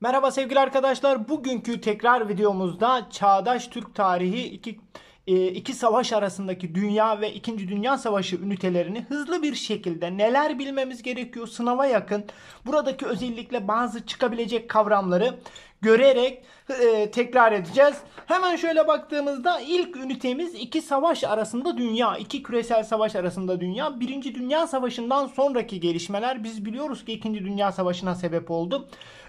Merhaba sevgili arkadaşlar. Bugünkü tekrar videomuzda çağdaş Türk tarihi iki e, iki savaş arasındaki dünya ve ikinci dünya savaşı ünitelerini hızlı bir şekilde neler bilmemiz gerekiyor sınava yakın buradaki özellikle bazı çıkabilecek kavramları görerek e, tekrar edeceğiz. Hemen şöyle baktığımızda ilk ünitemiz iki savaş arasında dünya, iki küresel savaş arasında dünya. Birinci Dünya Savaşı'ndan sonraki gelişmeler biz biliyoruz ki ikinci Dünya Savaşı'na sebep oldu.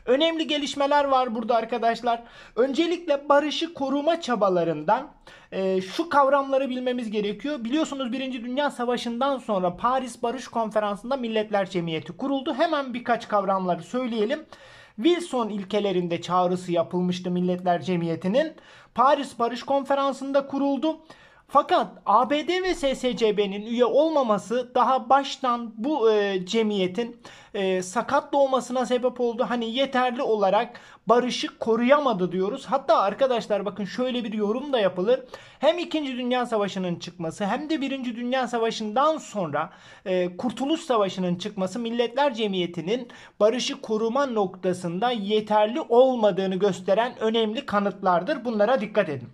Önemli gelişmeler var burada arkadaşlar. Öncelikle barışı koruma çabalarından e, şu kavramları bilmemiz gerekiyor. Biliyorsunuz 1. Dünya Savaşı'ndan sonra Paris Barış Konferansı'nda Milletler Cemiyeti kuruldu. Hemen birkaç kavramları söyleyelim. Wilson ilkelerinde çağrısı yapılmıştı Milletler Cemiyeti'nin. Paris Barış Konferansı'nda kuruldu. Fakat ABD ve SSCB'nin üye olmaması daha baştan bu e, cemiyetin e, sakat doğmasına sebep oldu. Hani yeterli olarak barışı koruyamadı diyoruz. Hatta arkadaşlar bakın şöyle bir yorum da yapılır. Hem 2. Dünya Savaşı'nın çıkması hem de 1. Dünya Savaşı'ndan sonra e, Kurtuluş Savaşı'nın çıkması Milletler Cemiyeti'nin barışı koruma noktasında yeterli olmadığını gösteren önemli kanıtlardır. Bunlara dikkat edin.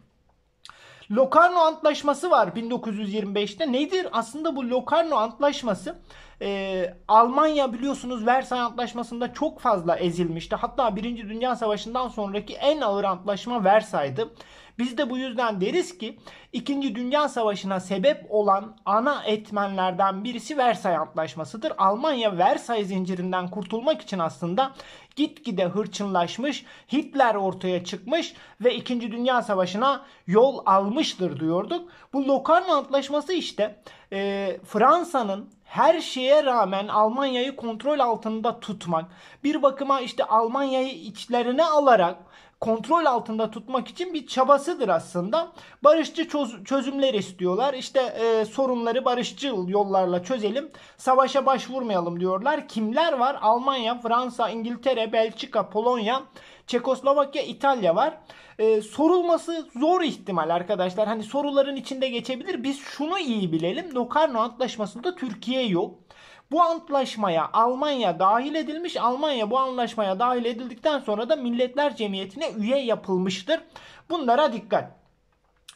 Locarno Antlaşması var 1925'te. Nedir? Aslında bu Locarno Antlaşması e, Almanya biliyorsunuz Versay Antlaşması'nda çok fazla ezilmişti. Hatta 1. Dünya Savaşı'ndan sonraki en ağır antlaşma Versay'dı. Biz de bu yüzden deriz ki 2. Dünya Savaşı'na sebep olan ana etmenlerden birisi Versay Antlaşması'dır. Almanya Versay zincirinden kurtulmak için aslında gitgide hırçınlaşmış, Hitler ortaya çıkmış ve 2. Dünya Savaşı'na yol almıştır diyorduk. Bu Locarno Antlaşması işte e, Fransa'nın her şeye rağmen Almanya'yı kontrol altında tutmak, bir bakıma işte Almanya'yı içlerine alarak kontrol altında tutmak için bir çabasıdır aslında. Barışçı çözümler istiyorlar. İşte e, sorunları barışçı yollarla çözelim. Savaşa başvurmayalım diyorlar. Kimler var? Almanya, Fransa, İngiltere, Belçika, Polonya, Çekoslovakya, İtalya var. E, sorulması zor ihtimal arkadaşlar. Hani soruların içinde geçebilir. Biz şunu iyi bilelim. Locarno Antlaşması'nda Türkiye yok. Bu antlaşmaya Almanya dahil edilmiş. Almanya bu anlaşmaya dahil edildikten sonra da Milletler Cemiyeti'ne üye yapılmıştır. Bunlara dikkat.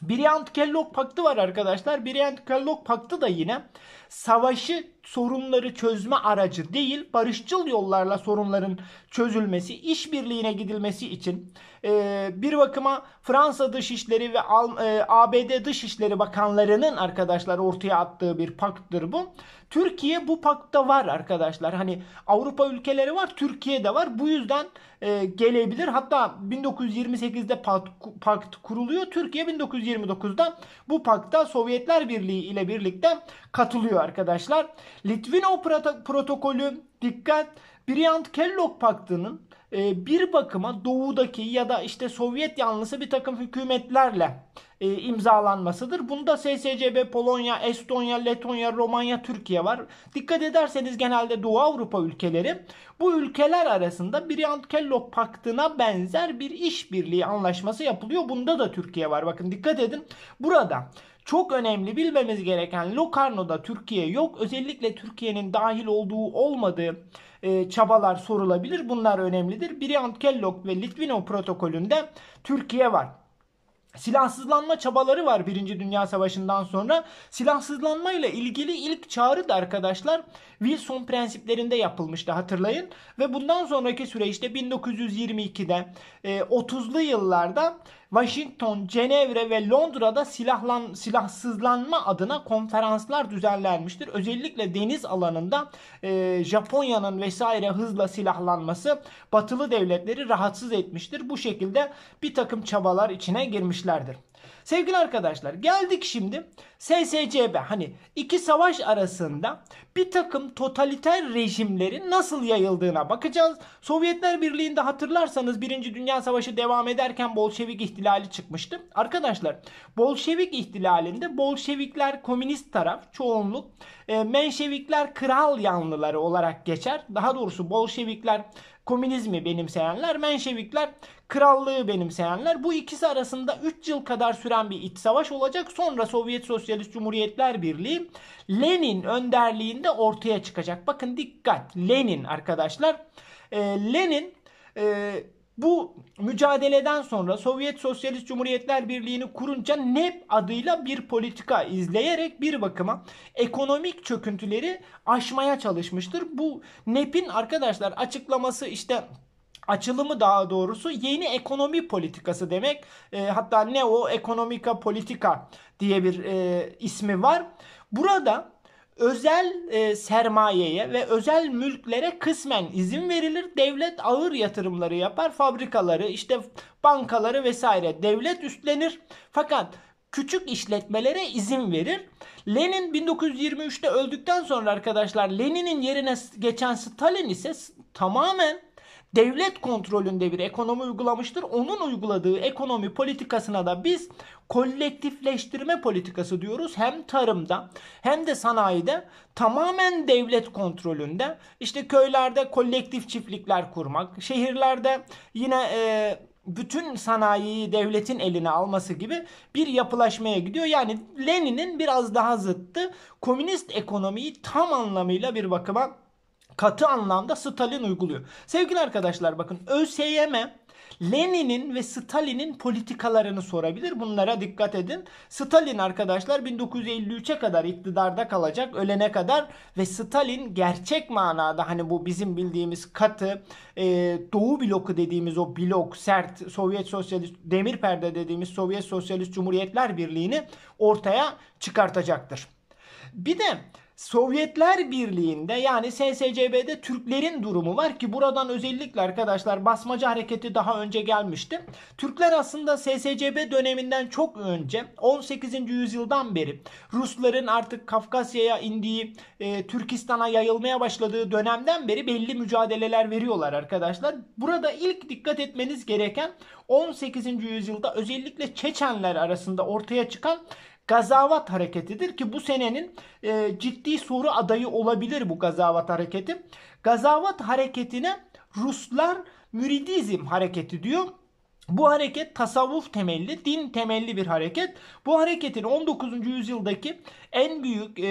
Briand-Kellogg Paktı var arkadaşlar. Briand-Kellogg Paktı da yine savaşı sorunları çözme aracı değil, barışçıl yollarla sorunların çözülmesi, işbirliğine gidilmesi için e, bir bakıma Fransa Dışişleri ve Al, e, ABD Dışişleri Bakanlarının arkadaşlar ortaya attığı bir pakttır bu. Türkiye bu pakta var arkadaşlar. Hani Avrupa ülkeleri var, Türkiye de var. Bu yüzden e, gelebilir. Hatta 1928'de pakt, pakt kuruluyor. Türkiye 1929'da bu pakta Sovyetler Birliği ile birlikte katılıyor diyor arkadaşlar. Litvinov protokolü dikkat briand Kellogg Paktı'nın e, bir bakıma doğudaki ya da işte Sovyet yanlısı bir takım hükümetlerle e, imzalanmasıdır. Bunda SSCB, Polonya, Estonya, Letonya, Romanya, Türkiye var. Dikkat ederseniz genelde Doğu Avrupa ülkeleri bu ülkeler arasında Briand-Kellogg Paktı'na benzer bir işbirliği anlaşması yapılıyor. Bunda da Türkiye var. Bakın dikkat edin. Burada çok önemli bilmemiz gereken Locarno'da Türkiye yok. Özellikle Türkiye'nin dahil olduğu olmadığı e, çabalar sorulabilir. Bunlar önemlidir. Briant-Kellogg ve Litvino protokolünde Türkiye var silahsızlanma çabaları var Birinci Dünya Savaşı'ndan sonra. Silahsızlanma ile ilgili ilk çağrı da arkadaşlar Wilson prensiplerinde yapılmıştı hatırlayın. Ve bundan sonraki süreçte 1922'de 30'lu e, yıllarda Washington, Cenevre ve Londra'da silahlan, silahsızlanma adına konferanslar düzenlenmiştir. Özellikle deniz alanında e, Japonya'nın vesaire hızla silahlanması batılı devletleri rahatsız etmiştir. Bu şekilde bir takım çabalar içine girmişlerdir. Sevgili arkadaşlar geldik şimdi SSCB hani iki savaş arasında bir takım totaliter rejimlerin nasıl yayıldığına bakacağız. Sovyetler Birliği'nde hatırlarsanız 1. Dünya Savaşı devam ederken Bolşevik ihtilali çıkmıştı. Arkadaşlar Bolşevik ihtilalinde Bolşevikler komünist taraf çoğunluk, e, Menşevikler kral yanlıları olarak geçer. Daha doğrusu Bolşevikler komünizmi benimseyenler, Menşevikler krallığı benimseyenler. Bu ikisi arasında 3 yıl kadar süren bir iç savaş olacak. Sonra Sovyet Sosyalist Cumhuriyetler Birliği Lenin önderliğinde ortaya çıkacak. Bakın dikkat Lenin arkadaşlar. Ee, Lenin... E, bu mücadeleden sonra Sovyet Sosyalist Cumhuriyetler Birliği'ni kurunca NEP adıyla bir politika izleyerek bir bakıma ekonomik çöküntüleri aşmaya çalışmıştır. Bu NEP'in arkadaşlar açıklaması işte açılımı daha doğrusu yeni ekonomi politikası demek. E, hatta neo ekonomika politika diye bir e, ismi var. Burada özel e, sermayeye ve özel mülklere kısmen izin verilir. Devlet ağır yatırımları yapar. Fabrikaları, işte bankaları vesaire devlet üstlenir. Fakat küçük işletmelere izin verir. Lenin 1923'te öldükten sonra arkadaşlar Lenin'in yerine geçen Stalin ise tamamen devlet kontrolünde bir ekonomi uygulamıştır. Onun uyguladığı ekonomi politikasına da biz kolektifleştirme politikası diyoruz. Hem tarımda hem de sanayide tamamen devlet kontrolünde. İşte köylerde kolektif çiftlikler kurmak, şehirlerde yine e, bütün sanayiyi devletin eline alması gibi bir yapılaşmaya gidiyor. Yani Lenin'in biraz daha zıttı komünist ekonomiyi tam anlamıyla bir bakıma katı anlamda Stalin uyguluyor. Sevgili arkadaşlar bakın ÖSYM Lenin'in ve Stalin'in politikalarını sorabilir. Bunlara dikkat edin. Stalin arkadaşlar 1953'e kadar iktidarda kalacak, ölene kadar ve Stalin gerçek manada hani bu bizim bildiğimiz katı, e, Doğu bloku dediğimiz o blok, sert Sovyet Sosyalist, demir perde dediğimiz Sovyet Sosyalist Cumhuriyetler Birliği'ni ortaya çıkartacaktır. Bir de Sovyetler Birliği'nde yani SSCB'de Türklerin durumu var ki buradan özellikle arkadaşlar basmacı hareketi daha önce gelmişti. Türkler aslında SSCB döneminden çok önce 18. yüzyıldan beri Rusların artık Kafkasya'ya indiği, e, Türkistan'a yayılmaya başladığı dönemden beri belli mücadeleler veriyorlar arkadaşlar. Burada ilk dikkat etmeniz gereken 18. yüzyılda özellikle Çeçenler arasında ortaya çıkan Gazavat hareketidir ki bu senenin e, ciddi soru adayı olabilir bu Gazavat hareketi. Gazavat hareketine Ruslar müridizm hareketi diyor. Bu hareket tasavvuf temelli, din temelli bir hareket. Bu hareketin 19. yüzyıldaki en büyük e,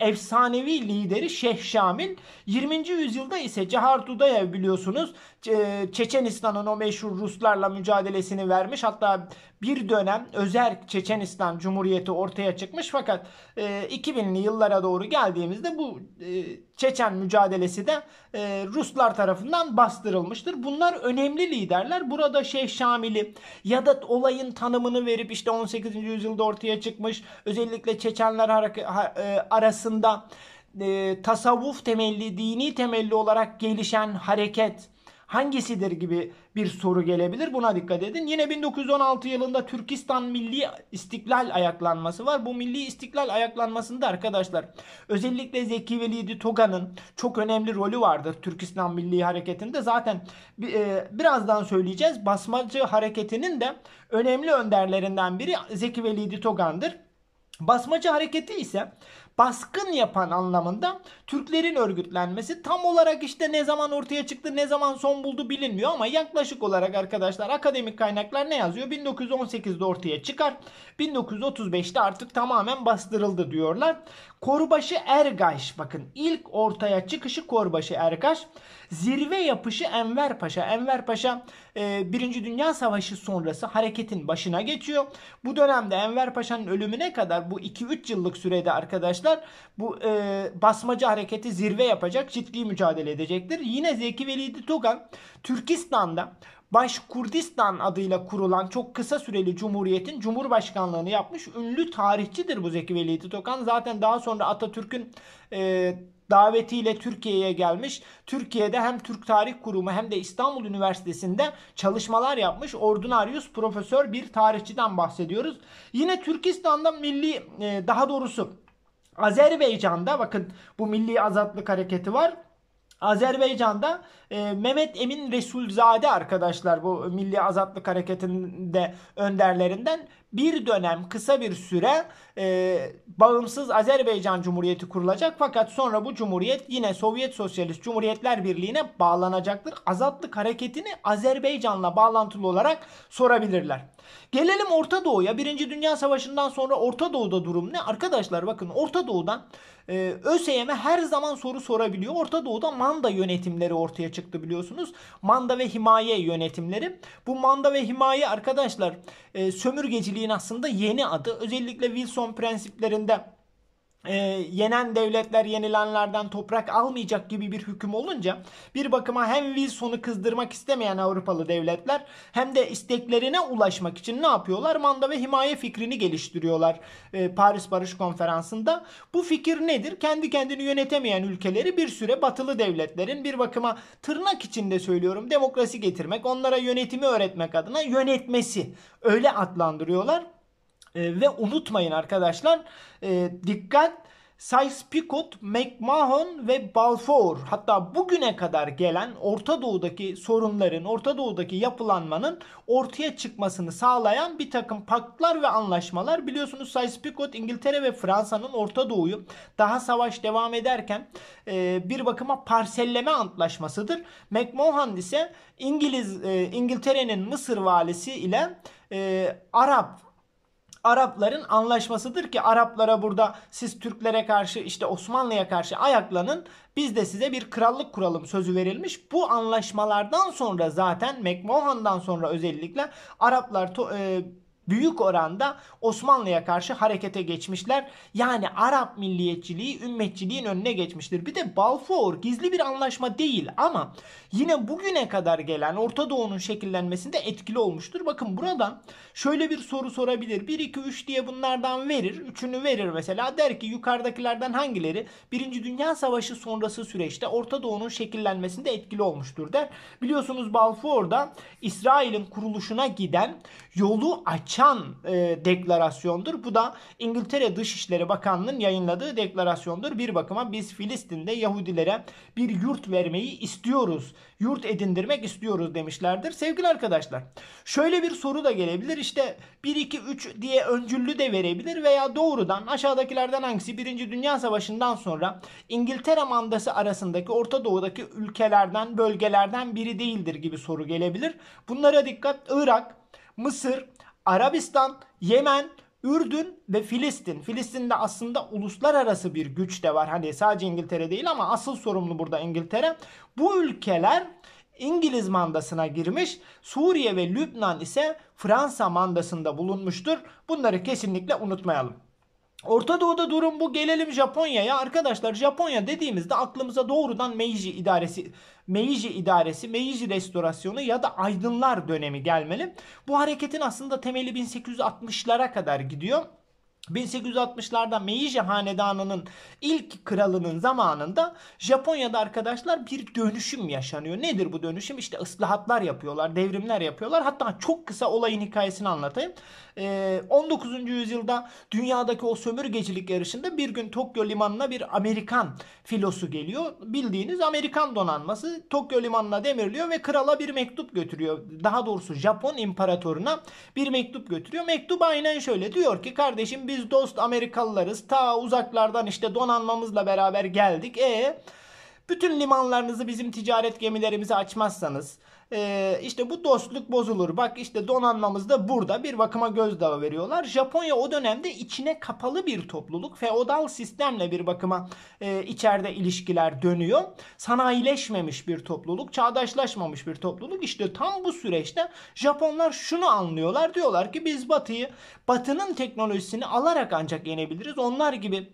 efsanevi lideri Şeyh Şamil. 20. yüzyılda ise Cahar Dudayev biliyorsunuz e, Çeçenistan'ın o meşhur Ruslarla mücadelesini vermiş. Hatta bir dönem özel Çeçenistan Cumhuriyeti ortaya çıkmış fakat e, 2000'li yıllara doğru geldiğimizde bu e, Çeçen mücadelesi de e, Ruslar tarafından bastırılmıştır. Bunlar önemli liderler. Burada Şeyh Şamil'i ya da olayın tanımını verip işte 18. yüzyılda ortaya çıkmış özellikle Çeçenler hareketi olarak e, arasında e, tasavvuf temelli, dini temelli olarak gelişen hareket hangisidir gibi bir soru gelebilir. Buna dikkat edin. Yine 1916 yılında Türkistan Milli İstiklal Ayaklanması var. Bu Milli İstiklal Ayaklanması'nda arkadaşlar özellikle Zeki Velidi Toga'nın çok önemli rolü vardır Türkistan Milli Hareketi'nde. Zaten e, birazdan söyleyeceğiz. Basmacı hareketinin de önemli önderlerinden biri Zeki Velidi Togan'dır. Basmacı hareketi ise baskın yapan anlamında Türklerin örgütlenmesi tam olarak işte ne zaman ortaya çıktı ne zaman son buldu bilinmiyor ama yaklaşık olarak arkadaşlar akademik kaynaklar ne yazıyor 1918'de ortaya çıkar 1935'te artık tamamen bastırıldı diyorlar Korbaşı Ergaş bakın ilk ortaya çıkışı Korbaşı Ergaş. Zirve yapışı Enver Paşa. Enver Paşa e, Birinci Dünya Savaşı sonrası hareketin başına geçiyor. Bu dönemde Enver Paşa'nın ölümüne kadar bu 2-3 yıllık sürede arkadaşlar bu e, basmacı hareketi zirve yapacak ciddi mücadele edecektir. Yine Zeki Velidi Togan Türkistan'da Başkurdistan adıyla kurulan çok kısa süreli cumhuriyetin cumhurbaşkanlığını yapmış ünlü tarihçidir bu Zeki veli Tokan. Zaten daha sonra Atatürk'ün e, davetiyle Türkiye'ye gelmiş. Türkiye'de hem Türk Tarih Kurumu hem de İstanbul Üniversitesi'nde çalışmalar yapmış. Ordinarius profesör bir tarihçiden bahsediyoruz. Yine Türkistan'da milli e, daha doğrusu Azerbaycan'da bakın bu milli azatlık hareketi var. Azerbaycan'da e, Mehmet Emin Resulzade arkadaşlar bu Milli Azatlık Hareketi'nde önderlerinden bir dönem kısa bir süre e, bağımsız Azerbaycan Cumhuriyeti kurulacak fakat sonra bu cumhuriyet yine Sovyet Sosyalist Cumhuriyetler Birliği'ne bağlanacaktır. Azatlık Hareketi'ni Azerbaycan'la bağlantılı olarak sorabilirler. Gelelim Orta Doğu'ya. Birinci Dünya Savaşı'ndan sonra Orta Doğu'da durum ne? Arkadaşlar bakın Orta Doğu'dan e, ÖSYM her zaman soru sorabiliyor. Orta Doğu'da manda yönetimleri ortaya çıktı biliyorsunuz. Manda ve himaye yönetimleri. Bu manda ve himaye arkadaşlar e, sömürgeciliğin aslında yeni adı. Özellikle Wilson prensiplerinde e, yenen devletler yenilenlerden toprak almayacak gibi bir hüküm olunca bir bakıma hem Wilson'u kızdırmak istemeyen Avrupalı devletler hem de isteklerine ulaşmak için ne yapıyorlar? Manda ve himaye fikrini geliştiriyorlar e, Paris Barış Konferansı'nda. Bu fikir nedir? Kendi kendini yönetemeyen ülkeleri bir süre batılı devletlerin bir bakıma tırnak içinde söylüyorum demokrasi getirmek, onlara yönetimi öğretmek adına yönetmesi öyle adlandırıyorlar. E, ve unutmayın arkadaşlar e, dikkat Sykes-Picot, McMahon ve Balfour hatta bugüne kadar gelen Orta Doğu'daki sorunların, Orta Doğu'daki yapılanmanın ortaya çıkmasını sağlayan bir takım paktlar ve anlaşmalar. Biliyorsunuz Sykes-Picot İngiltere ve Fransa'nın Orta Doğu'yu daha savaş devam ederken e, bir bakıma parselleme antlaşmasıdır. McMahon ise İngiliz e, İngiltere'nin Mısır valisi ile e, Arap Arapların anlaşmasıdır ki Araplara burada siz Türklere karşı işte Osmanlı'ya karşı ayaklanın biz de size bir krallık kuralım sözü verilmiş. Bu anlaşmalardan sonra zaten McMahon'dan sonra özellikle Araplar e, büyük oranda Osmanlı'ya karşı harekete geçmişler. Yani Arap milliyetçiliği ümmetçiliğin önüne geçmiştir. Bir de Balfour gizli bir anlaşma değil ama yine bugüne kadar gelen Orta Doğu'nun şekillenmesinde etkili olmuştur. Bakın buradan şöyle bir soru sorabilir. 1 2 3 diye bunlardan verir. Üçünü verir mesela. Der ki yukarıdakilerden hangileri 1. Dünya Savaşı sonrası süreçte Orta Doğu'nun şekillenmesinde etkili olmuştur der. Biliyorsunuz Balfour'da İsrail'in kuruluşuna giden yolu aç açan e, deklarasyondur. Bu da İngiltere Dışişleri Bakanlığı'nın yayınladığı deklarasyondur. Bir bakıma biz Filistin'de Yahudilere bir yurt vermeyi istiyoruz. Yurt edindirmek istiyoruz demişlerdir. Sevgili arkadaşlar şöyle bir soru da gelebilir. İşte 1, 2, 3 diye öncüllü de verebilir veya doğrudan aşağıdakilerden hangisi 1. Dünya Savaşı'ndan sonra İngiltere mandası arasındaki Orta Doğu'daki ülkelerden, bölgelerden biri değildir gibi soru gelebilir. Bunlara dikkat Irak, Mısır, Arabistan, Yemen, Ürdün ve Filistin. Filistin'de aslında uluslararası bir güç de var. Hani sadece İngiltere değil ama asıl sorumlu burada İngiltere. Bu ülkeler İngiliz mandasına girmiş. Suriye ve Lübnan ise Fransa mandasında bulunmuştur. Bunları kesinlikle unutmayalım. Orta Doğu'da durum bu. Gelelim Japonya'ya. Arkadaşlar Japonya dediğimizde aklımıza doğrudan Meiji idaresi, Meiji idaresi, Meiji restorasyonu ya da aydınlar dönemi gelmeli. Bu hareketin aslında temeli 1860'lara kadar gidiyor. 1860'larda Meiji Hanedanı'nın ilk kralının zamanında Japonya'da arkadaşlar bir dönüşüm yaşanıyor. Nedir bu dönüşüm? İşte ıslahatlar yapıyorlar, devrimler yapıyorlar. Hatta çok kısa olayın hikayesini anlatayım. 19. Ee, yüzyılda dünyadaki o sömürgecilik yarışında bir gün Tokyo limanına bir Amerikan filosu geliyor. Bildiğiniz Amerikan donanması Tokyo limanına demirliyor ve krala bir mektup götürüyor. Daha doğrusu Japon imparatoruna bir mektup götürüyor. Mektup aynen şöyle diyor ki kardeşim biz dost Amerikalılarız. Ta uzaklardan işte donanmamızla beraber geldik. E bütün limanlarınızı bizim ticaret gemilerimize açmazsanız ee, işte bu dostluk bozulur. Bak işte donanmamız da burada. Bir bakıma gözdağı veriyorlar. Japonya o dönemde içine kapalı bir topluluk. Feodal sistemle bir bakıma e, içeride ilişkiler dönüyor. Sanayileşmemiş bir topluluk. Çağdaşlaşmamış bir topluluk. İşte tam bu süreçte Japonlar şunu anlıyorlar. Diyorlar ki biz batıyı batının teknolojisini alarak ancak yenebiliriz. Onlar gibi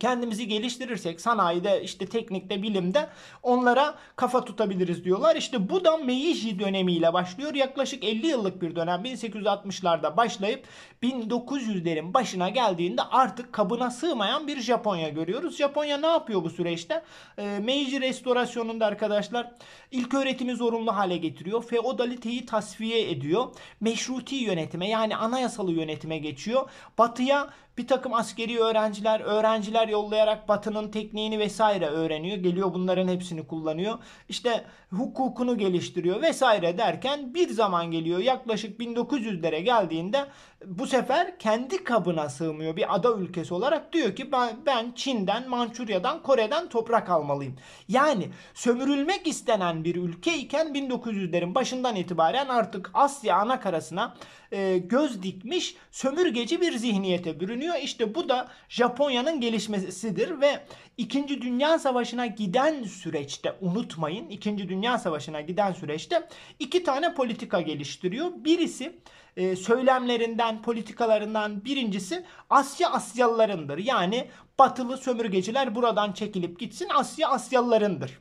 kendimizi geliştirirsek sanayide işte teknikte bilimde onlara kafa tutabiliriz diyorlar. İşte bu da Meiji dönemiyle başlıyor. Yaklaşık 50 yıllık bir dönem 1860'larda başlayıp 1900'lerin başına geldiğinde artık kabına sığmayan bir Japonya görüyoruz. Japonya ne yapıyor bu süreçte? E, Meiji restorasyonunda arkadaşlar ilk öğretimi zorunlu hale getiriyor. Feodaliteyi tasfiye ediyor. Meşruti yönetime yani anayasalı yönetime geçiyor. Batıya bir takım askeri öğrenciler, öğrenciler haber yollayarak Batı'nın tekniğini vesaire öğreniyor. Geliyor bunların hepsini kullanıyor. İşte hukukunu geliştiriyor vesaire derken bir zaman geliyor yaklaşık 1900'lere geldiğinde bu sefer kendi kabına sığmıyor bir ada ülkesi olarak diyor ki ben, ben Çin'den, Mançurya'dan, Kore'den toprak almalıyım. Yani sömürülmek istenen bir ülke iken 1900'lerin başından itibaren artık Asya ana karasına e, göz dikmiş sömürgeci bir zihniyete bürünüyor. İşte bu da Japonya'nın gelişmesidir ve 2. Dünya Savaşı'na giden süreçte unutmayın 2. Dünya Savaşı'na giden süreçte iki tane politika geliştiriyor. Birisi e, söylemlerinden, politikalarından birincisi Asya Asyalılarındır. Yani batılı sömürgeciler buradan çekilip gitsin Asya Asyalılarındır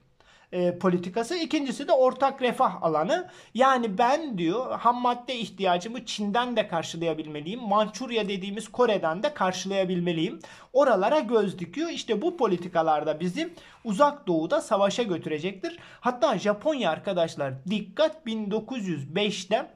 e, politikası. İkincisi de ortak refah alanı. Yani ben diyor ham madde ihtiyacımı Çin'den de karşılayabilmeliyim. Mançurya dediğimiz Kore'den de karşılayabilmeliyim. Oralara göz dikiyor. İşte bu politikalarda bizi uzak doğuda savaşa götürecektir. Hatta Japonya arkadaşlar dikkat 1905'te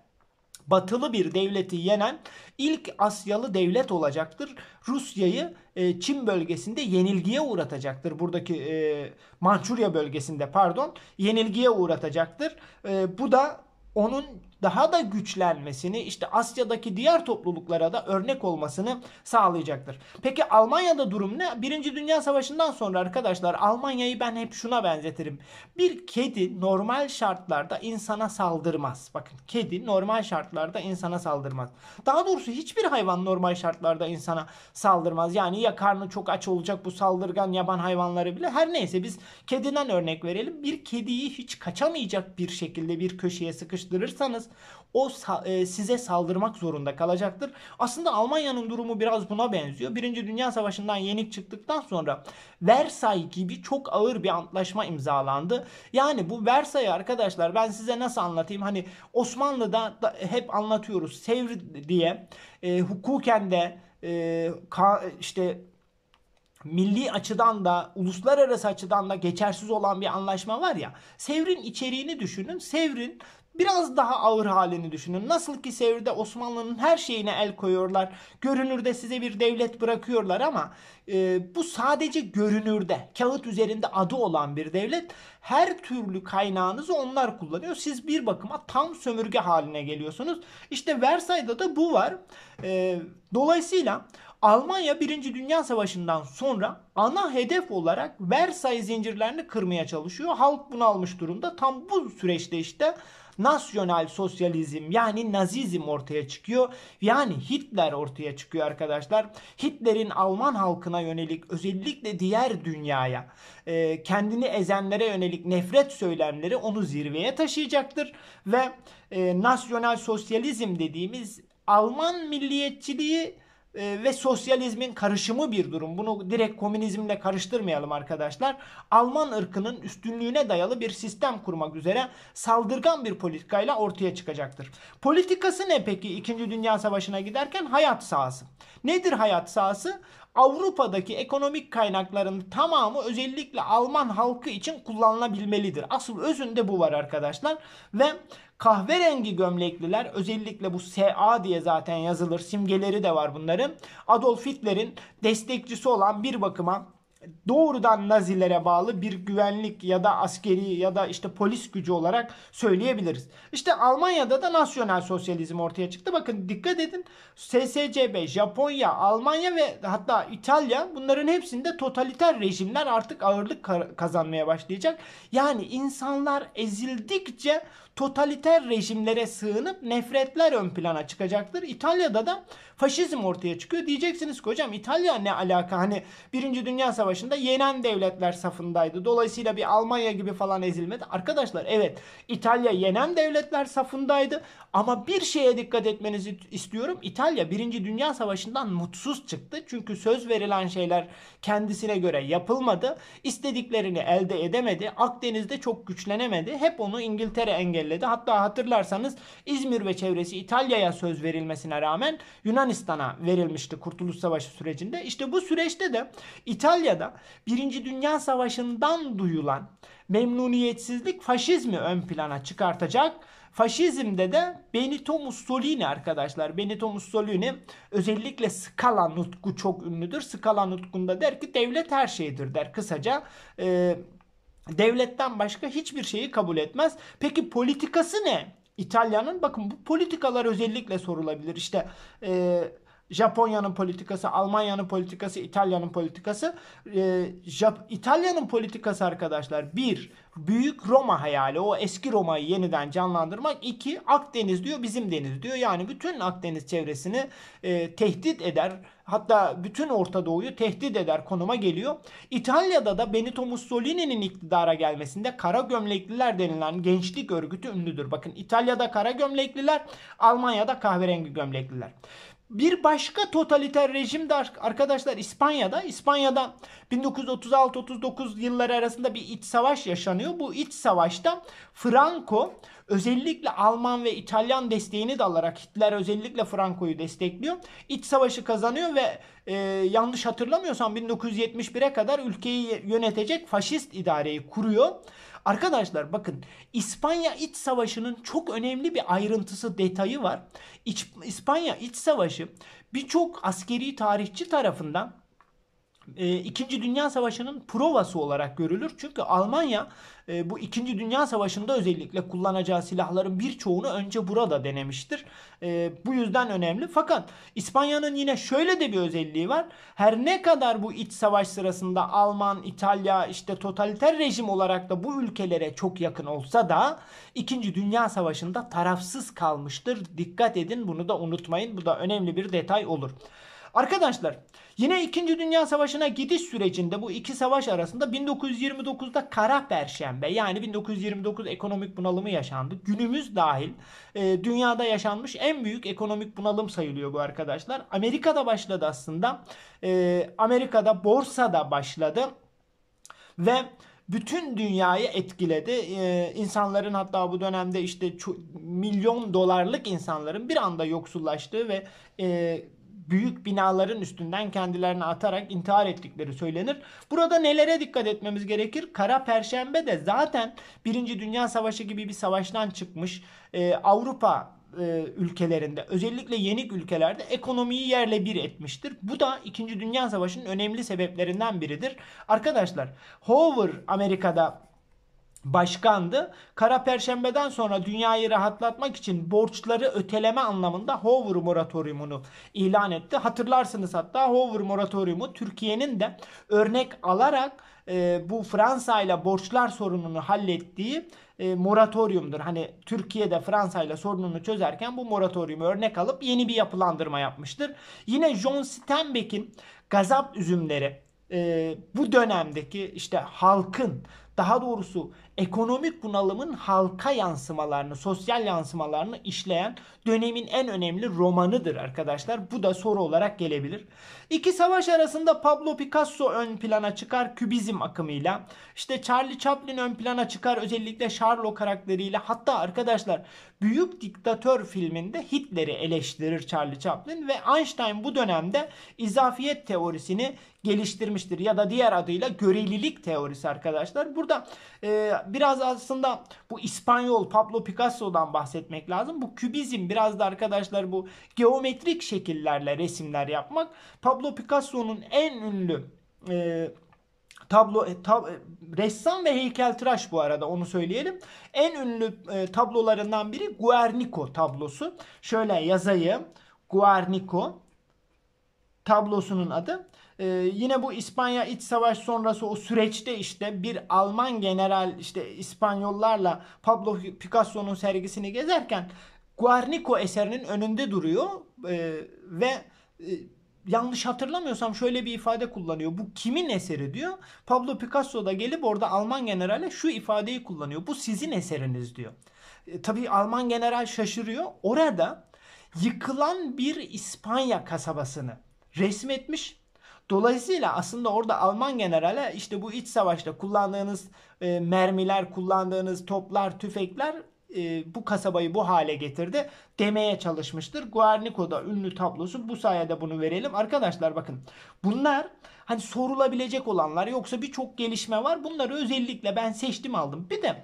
batılı bir devleti yenen ilk Asyalı devlet olacaktır. Rusya'yı e, Çin bölgesinde yenilgiye uğratacaktır. Buradaki e, Mançurya bölgesinde pardon yenilgiye uğratacaktır. E, bu da onun daha da güçlenmesini işte Asya'daki diğer topluluklara da örnek olmasını sağlayacaktır. Peki Almanya'da durum ne? Birinci Dünya Savaşı'ndan sonra arkadaşlar Almanya'yı ben hep şuna benzetirim. Bir kedi normal şartlarda insana saldırmaz. Bakın kedi normal şartlarda insana saldırmaz. Daha doğrusu hiçbir hayvan normal şartlarda insana saldırmaz. Yani ya karnı çok aç olacak bu saldırgan yaban hayvanları bile. Her neyse biz kediden örnek verelim. Bir kediyi hiç kaçamayacak bir şekilde bir köşeye sıkıştırırsanız o e, size saldırmak zorunda kalacaktır. Aslında Almanya'nın durumu biraz buna benziyor. Birinci Dünya Savaşı'ndan yenik çıktıktan sonra Versay gibi çok ağır bir antlaşma imzalandı. Yani bu Versay arkadaşlar ben size nasıl anlatayım? Hani Osmanlı'da da hep anlatıyoruz. Sevr diye e, hukuken de e, ka, işte milli açıdan da uluslararası açıdan da geçersiz olan bir anlaşma var ya. Sevr'in içeriğini düşünün. Sevr'in Biraz daha ağır halini düşünün. Nasıl ki Sevr'de Osmanlı'nın her şeyine el koyuyorlar. Görünürde size bir devlet bırakıyorlar ama e, bu sadece görünürde, kağıt üzerinde adı olan bir devlet. Her türlü kaynağınızı onlar kullanıyor. Siz bir bakıma tam sömürge haline geliyorsunuz. İşte Versay'da da bu var. E, dolayısıyla Almanya 1. Dünya Savaşı'ndan sonra ana hedef olarak Versay zincirlerini kırmaya çalışıyor. Halk bunu almış durumda. Tam bu süreçte işte nasyonel sosyalizm yani nazizm ortaya çıkıyor. Yani Hitler ortaya çıkıyor arkadaşlar. Hitler'in Alman halkına yönelik özellikle diğer dünyaya e, kendini ezenlere yönelik nefret söylemleri onu zirveye taşıyacaktır. Ve e, nasyonel sosyalizm dediğimiz Alman milliyetçiliği ee, ve sosyalizmin karışımı bir durum. Bunu direkt komünizmle karıştırmayalım arkadaşlar. Alman ırkının üstünlüğüne dayalı bir sistem kurmak üzere saldırgan bir politikayla ortaya çıkacaktır. Politikası ne peki 2. Dünya Savaşı'na giderken? Hayat sahası. Nedir hayat sahası? Avrupa'daki ekonomik kaynakların tamamı özellikle Alman halkı için kullanılabilmelidir. Asıl özünde bu var arkadaşlar. Ve kahverengi gömlekliler özellikle bu SA diye zaten yazılır simgeleri de var bunların. Adolf Hitler'in destekçisi olan bir bakıma doğrudan Nazilere bağlı bir güvenlik ya da askeri ya da işte polis gücü olarak söyleyebiliriz. İşte Almanya'da da nasyonel sosyalizm ortaya çıktı. Bakın dikkat edin SSCB, Japonya, Almanya ve hatta İtalya bunların hepsinde totaliter rejimler artık ağırlık kazanmaya başlayacak. Yani insanlar ezildikçe totaliter rejimlere sığınıp nefretler ön plana çıkacaktır. İtalya'da da faşizm ortaya çıkıyor. Diyeceksiniz ki hocam İtalya ne alaka? Hani 1. Dünya Savaşı'nda yenen devletler safındaydı. Dolayısıyla bir Almanya gibi falan ezilmedi. Arkadaşlar evet İtalya yenen devletler safındaydı ama bir şeye dikkat etmenizi istiyorum. İtalya 1. Dünya Savaşı'ndan mutsuz çıktı. Çünkü söz verilen şeyler kendisine göre yapılmadı. İstediklerini elde edemedi. Akdeniz'de çok güçlenemedi. Hep onu İngiltere engelledi. Hatta hatırlarsanız İzmir ve çevresi İtalya'ya söz verilmesine rağmen Yunanistan'a verilmişti Kurtuluş Savaşı sürecinde. İşte bu süreçte de İtalya'da 1. Dünya Savaşı'ndan duyulan memnuniyetsizlik faşizmi ön plana çıkartacak Faşizmde de Benito Mussolini arkadaşlar. Benito Mussolini özellikle Scala nutku çok ünlüdür. Scala nutkunda der ki devlet her şeydir der. Kısaca e, devletten başka hiçbir şeyi kabul etmez. Peki politikası ne? İtalya'nın bakın bu politikalar özellikle sorulabilir. İşte eee Japonya'nın politikası, Almanya'nın politikası, İtalya'nın politikası. Ee, İtalya'nın politikası arkadaşlar bir büyük Roma hayali o eski Roma'yı yeniden canlandırmak. İki Akdeniz diyor bizim deniz diyor. Yani bütün Akdeniz çevresini e, tehdit eder. Hatta bütün Orta Doğu'yu tehdit eder konuma geliyor. İtalya'da da Benito Mussolini'nin iktidara gelmesinde kara gömlekliler denilen gençlik örgütü ünlüdür. Bakın İtalya'da kara gömlekliler, Almanya'da kahverengi gömlekliler. Bir başka totaliter rejim de arkadaşlar İspanya'da. İspanya'da 1936-39 yılları arasında bir iç savaş yaşanıyor. Bu iç savaşta Franco özellikle Alman ve İtalyan desteğini de alarak Hitler özellikle Franco'yu destekliyor. İç savaşı kazanıyor ve e, yanlış hatırlamıyorsam 1971'e kadar ülkeyi yönetecek faşist idareyi kuruyor. Arkadaşlar bakın İspanya İç Savaşı'nın çok önemli bir ayrıntısı detayı var. İç, İspanya İç Savaşı birçok askeri tarihçi tarafından e, İkinci Dünya Savaşı'nın provası olarak görülür. Çünkü Almanya e, bu İkinci Dünya Savaşı'nda özellikle kullanacağı silahların birçoğunu önce burada denemiştir. E, bu yüzden önemli. Fakat İspanya'nın yine şöyle de bir özelliği var. Her ne kadar bu iç savaş sırasında Alman, İtalya işte totaliter rejim olarak da bu ülkelere çok yakın olsa da İkinci Dünya Savaşı'nda tarafsız kalmıştır. Dikkat edin bunu da unutmayın. Bu da önemli bir detay olur. Arkadaşlar yine 2. Dünya Savaşı'na gidiş sürecinde bu iki savaş arasında 1929'da Kara Perşembe yani 1929 ekonomik bunalımı yaşandı. Günümüz dahil e, dünyada yaşanmış en büyük ekonomik bunalım sayılıyor bu arkadaşlar. Amerika'da başladı aslında. E, Amerika'da borsada başladı ve bütün dünyayı etkiledi. Ee, insanların hatta bu dönemde işte milyon dolarlık insanların bir anda yoksullaştığı ve e, büyük binaların üstünden kendilerini atarak intihar ettikleri söylenir. Burada nelere dikkat etmemiz gerekir? Kara Perşembe de zaten 1. Dünya Savaşı gibi bir savaştan çıkmış e, Avrupa e, ülkelerinde özellikle yenik ülkelerde ekonomiyi yerle bir etmiştir. Bu da 2. Dünya Savaşı'nın önemli sebeplerinden biridir. Arkadaşlar Hoover Amerika'da başkandı. Kara Perşembe'den sonra dünyayı rahatlatmak için borçları öteleme anlamında Hoover moratoriumunu ilan etti. Hatırlarsınız hatta Hoover moratoriumu Türkiye'nin de örnek alarak e, bu Fransa ile borçlar sorununu hallettiği e, moratoriumdur. Hani Türkiye'de Fransa ile sorununu çözerken bu moratoriumu örnek alıp yeni bir yapılandırma yapmıştır. Yine John Steinbeck'in Gazap Üzümleri e, bu dönemdeki işte halkın daha doğrusu ekonomik bunalımın halka yansımalarını, sosyal yansımalarını işleyen dönemin en önemli romanıdır arkadaşlar. Bu da soru olarak gelebilir. İki savaş arasında Pablo Picasso ön plana çıkar kübizm akımıyla. İşte Charlie Chaplin ön plana çıkar özellikle Charlo karakteriyle. Hatta arkadaşlar Büyük Diktatör filminde Hitler'i eleştirir Charlie Chaplin ve Einstein bu dönemde izafiyet teorisini geliştirmiştir ya da diğer adıyla görelilik teorisi arkadaşlar. Burada ee, biraz aslında bu İspanyol Pablo Picasso'dan bahsetmek lazım. Bu kübizm biraz da arkadaşlar bu geometrik şekillerle resimler yapmak. Pablo Picasso'nun en ünlü e, tablo e, tab, e, ressam ve heykeltıraş bu arada onu söyleyelim. En ünlü e, tablolarından biri Guernico tablosu. Şöyle yazayım. Guernico tablosunun adı. Ee, yine bu İspanya iç savaş sonrası o süreçte işte bir Alman general işte İspanyollarla Pablo Picasso'nun sergisini gezerken Guarnico eserinin önünde duruyor ee, ve e, yanlış hatırlamıyorsam şöyle bir ifade kullanıyor. Bu kimin eseri diyor. Pablo Picasso da gelip orada Alman generale şu ifadeyi kullanıyor. Bu sizin eseriniz diyor. E, tabii Alman general şaşırıyor. Orada yıkılan bir İspanya kasabasını resmetmiş. Dolayısıyla aslında orada Alman generale işte bu iç savaşta kullandığınız e, mermiler, kullandığınız toplar, tüfekler e, bu kasabayı bu hale getirdi demeye çalışmıştır. Guernico'da ünlü tablosu bu sayede bunu verelim. Arkadaşlar bakın bunlar hani sorulabilecek olanlar yoksa birçok gelişme var. Bunları özellikle ben seçtim aldım. Bir de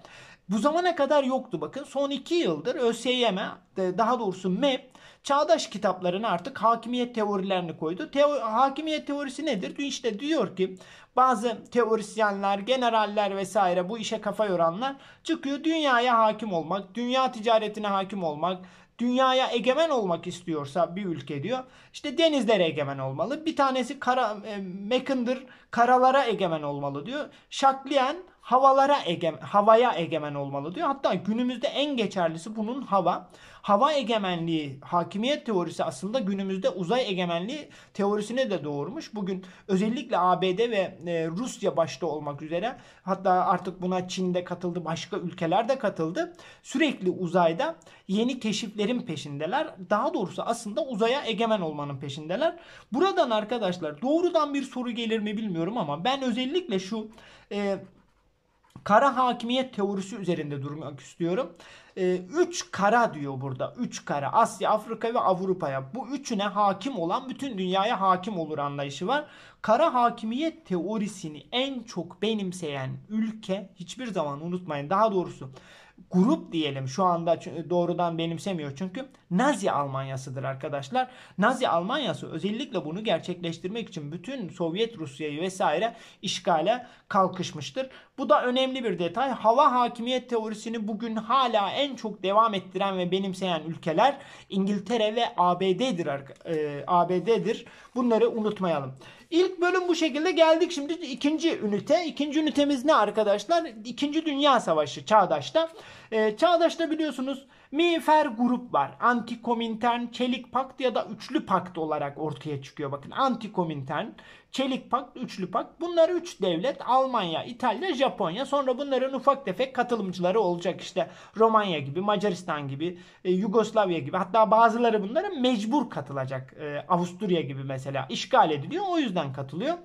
bu zamana kadar yoktu bakın. Son iki yıldır ÖSYM e, daha doğrusu MEP çağdaş kitaplarına artık hakimiyet teorilerini koydu. Teo hakimiyet teorisi nedir? İşte diyor ki bazı teorisyenler, generaller vesaire bu işe kafa yoranlar çıkıyor dünyaya hakim olmak, dünya ticaretine hakim olmak, dünyaya egemen olmak istiyorsa bir ülke diyor. İşte denizlere egemen olmalı. Bir tanesi kara, e, Mekindir karalara egemen olmalı diyor. Şakliyen havalara egemen, havaya egemen olmalı diyor. Hatta günümüzde en geçerlisi bunun hava hava egemenliği, hakimiyet teorisi aslında günümüzde uzay egemenliği teorisine de doğurmuş. Bugün özellikle ABD ve e, Rusya başta olmak üzere hatta artık buna Çin de katıldı, başka ülkeler de katıldı. Sürekli uzayda yeni keşiflerin peşindeler. Daha doğrusu aslında uzaya egemen olmanın peşindeler. Buradan arkadaşlar doğrudan bir soru gelir mi bilmiyorum ama ben özellikle şu e, kara hakimiyet teorisi üzerinde durmak istiyorum. 3 e, ee, üç kara diyor burada. 3 kara. Asya, Afrika ve Avrupa'ya. Bu üçüne hakim olan bütün dünyaya hakim olur anlayışı var. Kara hakimiyet teorisini en çok benimseyen ülke hiçbir zaman unutmayın. Daha doğrusu grup diyelim şu anda doğrudan benimsemiyor çünkü Nazi Almanyası'dır arkadaşlar. Nazi Almanyası özellikle bunu gerçekleştirmek için bütün Sovyet Rusya'yı vesaire işgale kalkışmıştır. Bu da önemli bir detay. Hava hakimiyet teorisini bugün hala en çok devam ettiren ve benimseyen ülkeler İngiltere ve ABD'dir. ABD'dir. E, Bunları unutmayalım. İlk bölüm bu şekilde geldik. Şimdi ikinci ünite. İkinci ünitemiz ne arkadaşlar? İkinci Dünya Savaşı Çağdaş'ta. Ee, Çağdaş'ta biliyorsunuz Miğfer grup var. Antikomintern, Çelik Pakt ya da Üçlü Pakt olarak ortaya çıkıyor. Bakın Antikomintern, Çelik Pakt, Üçlü Pakt. Bunlar üç devlet. Almanya, İtalya, Japonya. Sonra bunların ufak tefek katılımcıları olacak. işte Romanya gibi, Macaristan gibi, e, Yugoslavya gibi. Hatta bazıları bunlara mecbur katılacak. E, Avusturya gibi mesela işgal ediliyor. O yüzden katılıyor.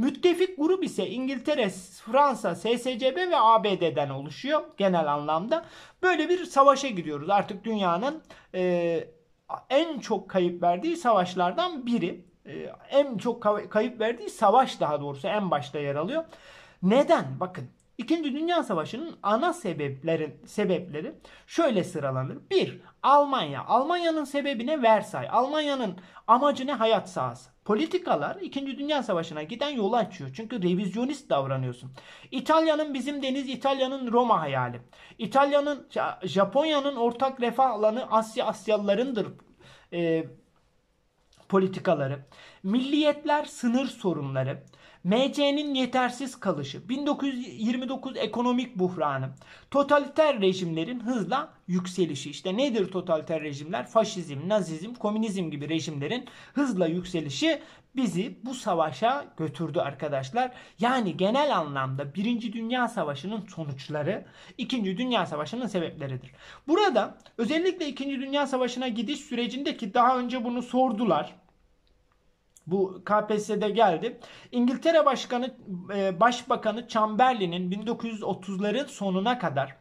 Müttefik grup ise İngiltere, Fransa, SSCB ve ABD'den oluşuyor genel anlamda. Böyle bir savaşa giriyoruz. Artık dünyanın e, en çok kayıp verdiği savaşlardan biri. E, en çok kayıp verdiği savaş daha doğrusu en başta yer alıyor. Neden? Bakın İkinci Dünya Savaşı'nın ana sebeplerin sebepleri şöyle sıralanır. 1. Almanya. Almanya'nın sebebi ne? Versay. Almanya'nın amacı ne? Hayat sahası. Politikalar 2. Dünya Savaşı'na giden yolu açıyor. Çünkü revizyonist davranıyorsun. İtalya'nın bizim deniz, İtalya'nın Roma hayali. İtalya'nın, Japonya'nın ortak refah alanı Asya Asyalılarındır e, politikaları. Milliyetler sınır sorunları. MC'nin yetersiz kalışı, 1929 ekonomik buhranı, totaliter rejimlerin hızla yükselişi. İşte nedir totaliter rejimler? Faşizm, nazizm, komünizm gibi rejimlerin hızla yükselişi bizi bu savaşa götürdü arkadaşlar. Yani genel anlamda 1. Dünya Savaşı'nın sonuçları 2. Dünya Savaşı'nın sebepleridir. Burada özellikle 2. Dünya Savaşı'na gidiş sürecindeki daha önce bunu sordular. Bu KPSS'de geldi. İngiltere Başkanı e, Başbakanı Chamberlain'in 1930'ların sonuna kadar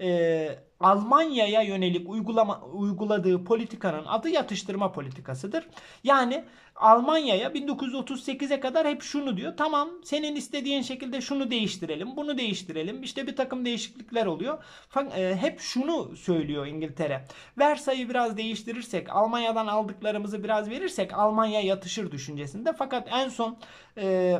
e, Almanya'ya yönelik uygulama, uyguladığı politikanın adı yatıştırma politikasıdır. Yani Almanya'ya 1938'e kadar hep şunu diyor. Tamam senin istediğin şekilde şunu değiştirelim, bunu değiştirelim. İşte bir takım değişiklikler oluyor. E, hep şunu söylüyor İngiltere. Versay'ı biraz değiştirirsek, Almanya'dan aldıklarımızı biraz verirsek Almanya yatışır düşüncesinde. Fakat en son e,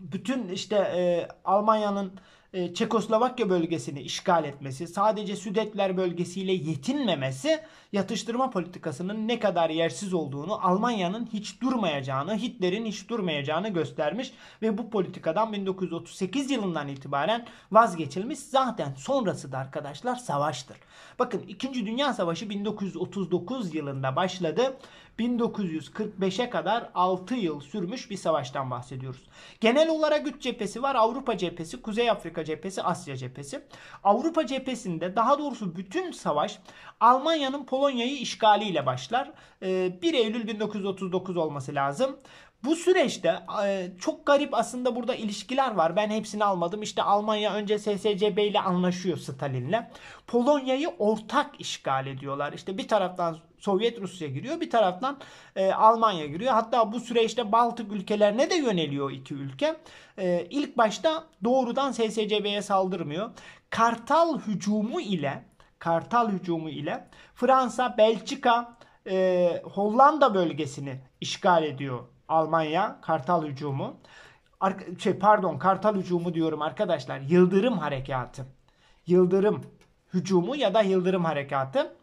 bütün işte e, Almanya'nın e, Çekoslovakya bölgesini işgal etmesi, sadece Südetler bölgesiyle yetinmemesi yatıştırma politikasının ne kadar yersiz olduğunu, Almanya'nın hiç durmayacağını, Hitler'in hiç durmayacağını göstermiş ve bu politikadan 1938 yılından itibaren vazgeçilmiş. Zaten sonrası da arkadaşlar savaştır. Bakın 2. Dünya Savaşı 1939 yılında başladı. 1945'e kadar 6 yıl sürmüş bir savaştan bahsediyoruz. Genel olarak 3 cephesi var. Avrupa cephesi, Kuzey Afrika cephesi, Asya cephesi. Avrupa cephesinde daha doğrusu bütün savaş Almanya'nın Polonya'yı işgaliyle başlar. 1 ee, Eylül 1939 olması lazım. Bu süreçte e, çok garip aslında burada ilişkiler var. Ben hepsini almadım. İşte Almanya önce SSCB ile anlaşıyor Stalin'le. Polonya'yı ortak işgal ediyorlar. İşte bir taraftan Sovyet Rusya giriyor. Bir taraftan e, Almanya giriyor. Hatta bu süreçte Baltık ülkelerine de yöneliyor iki ülke. E, ilk başta doğrudan SSCB'ye saldırmıyor. Kartal hücumu ile Kartal hücumu ile Fransa, Belçika, e, Hollanda bölgesini işgal ediyor Almanya Kartal hücumu. Ar- şey pardon Kartal hücumu diyorum arkadaşlar. Yıldırım harekatı. Yıldırım hücumu ya da Yıldırım harekatı.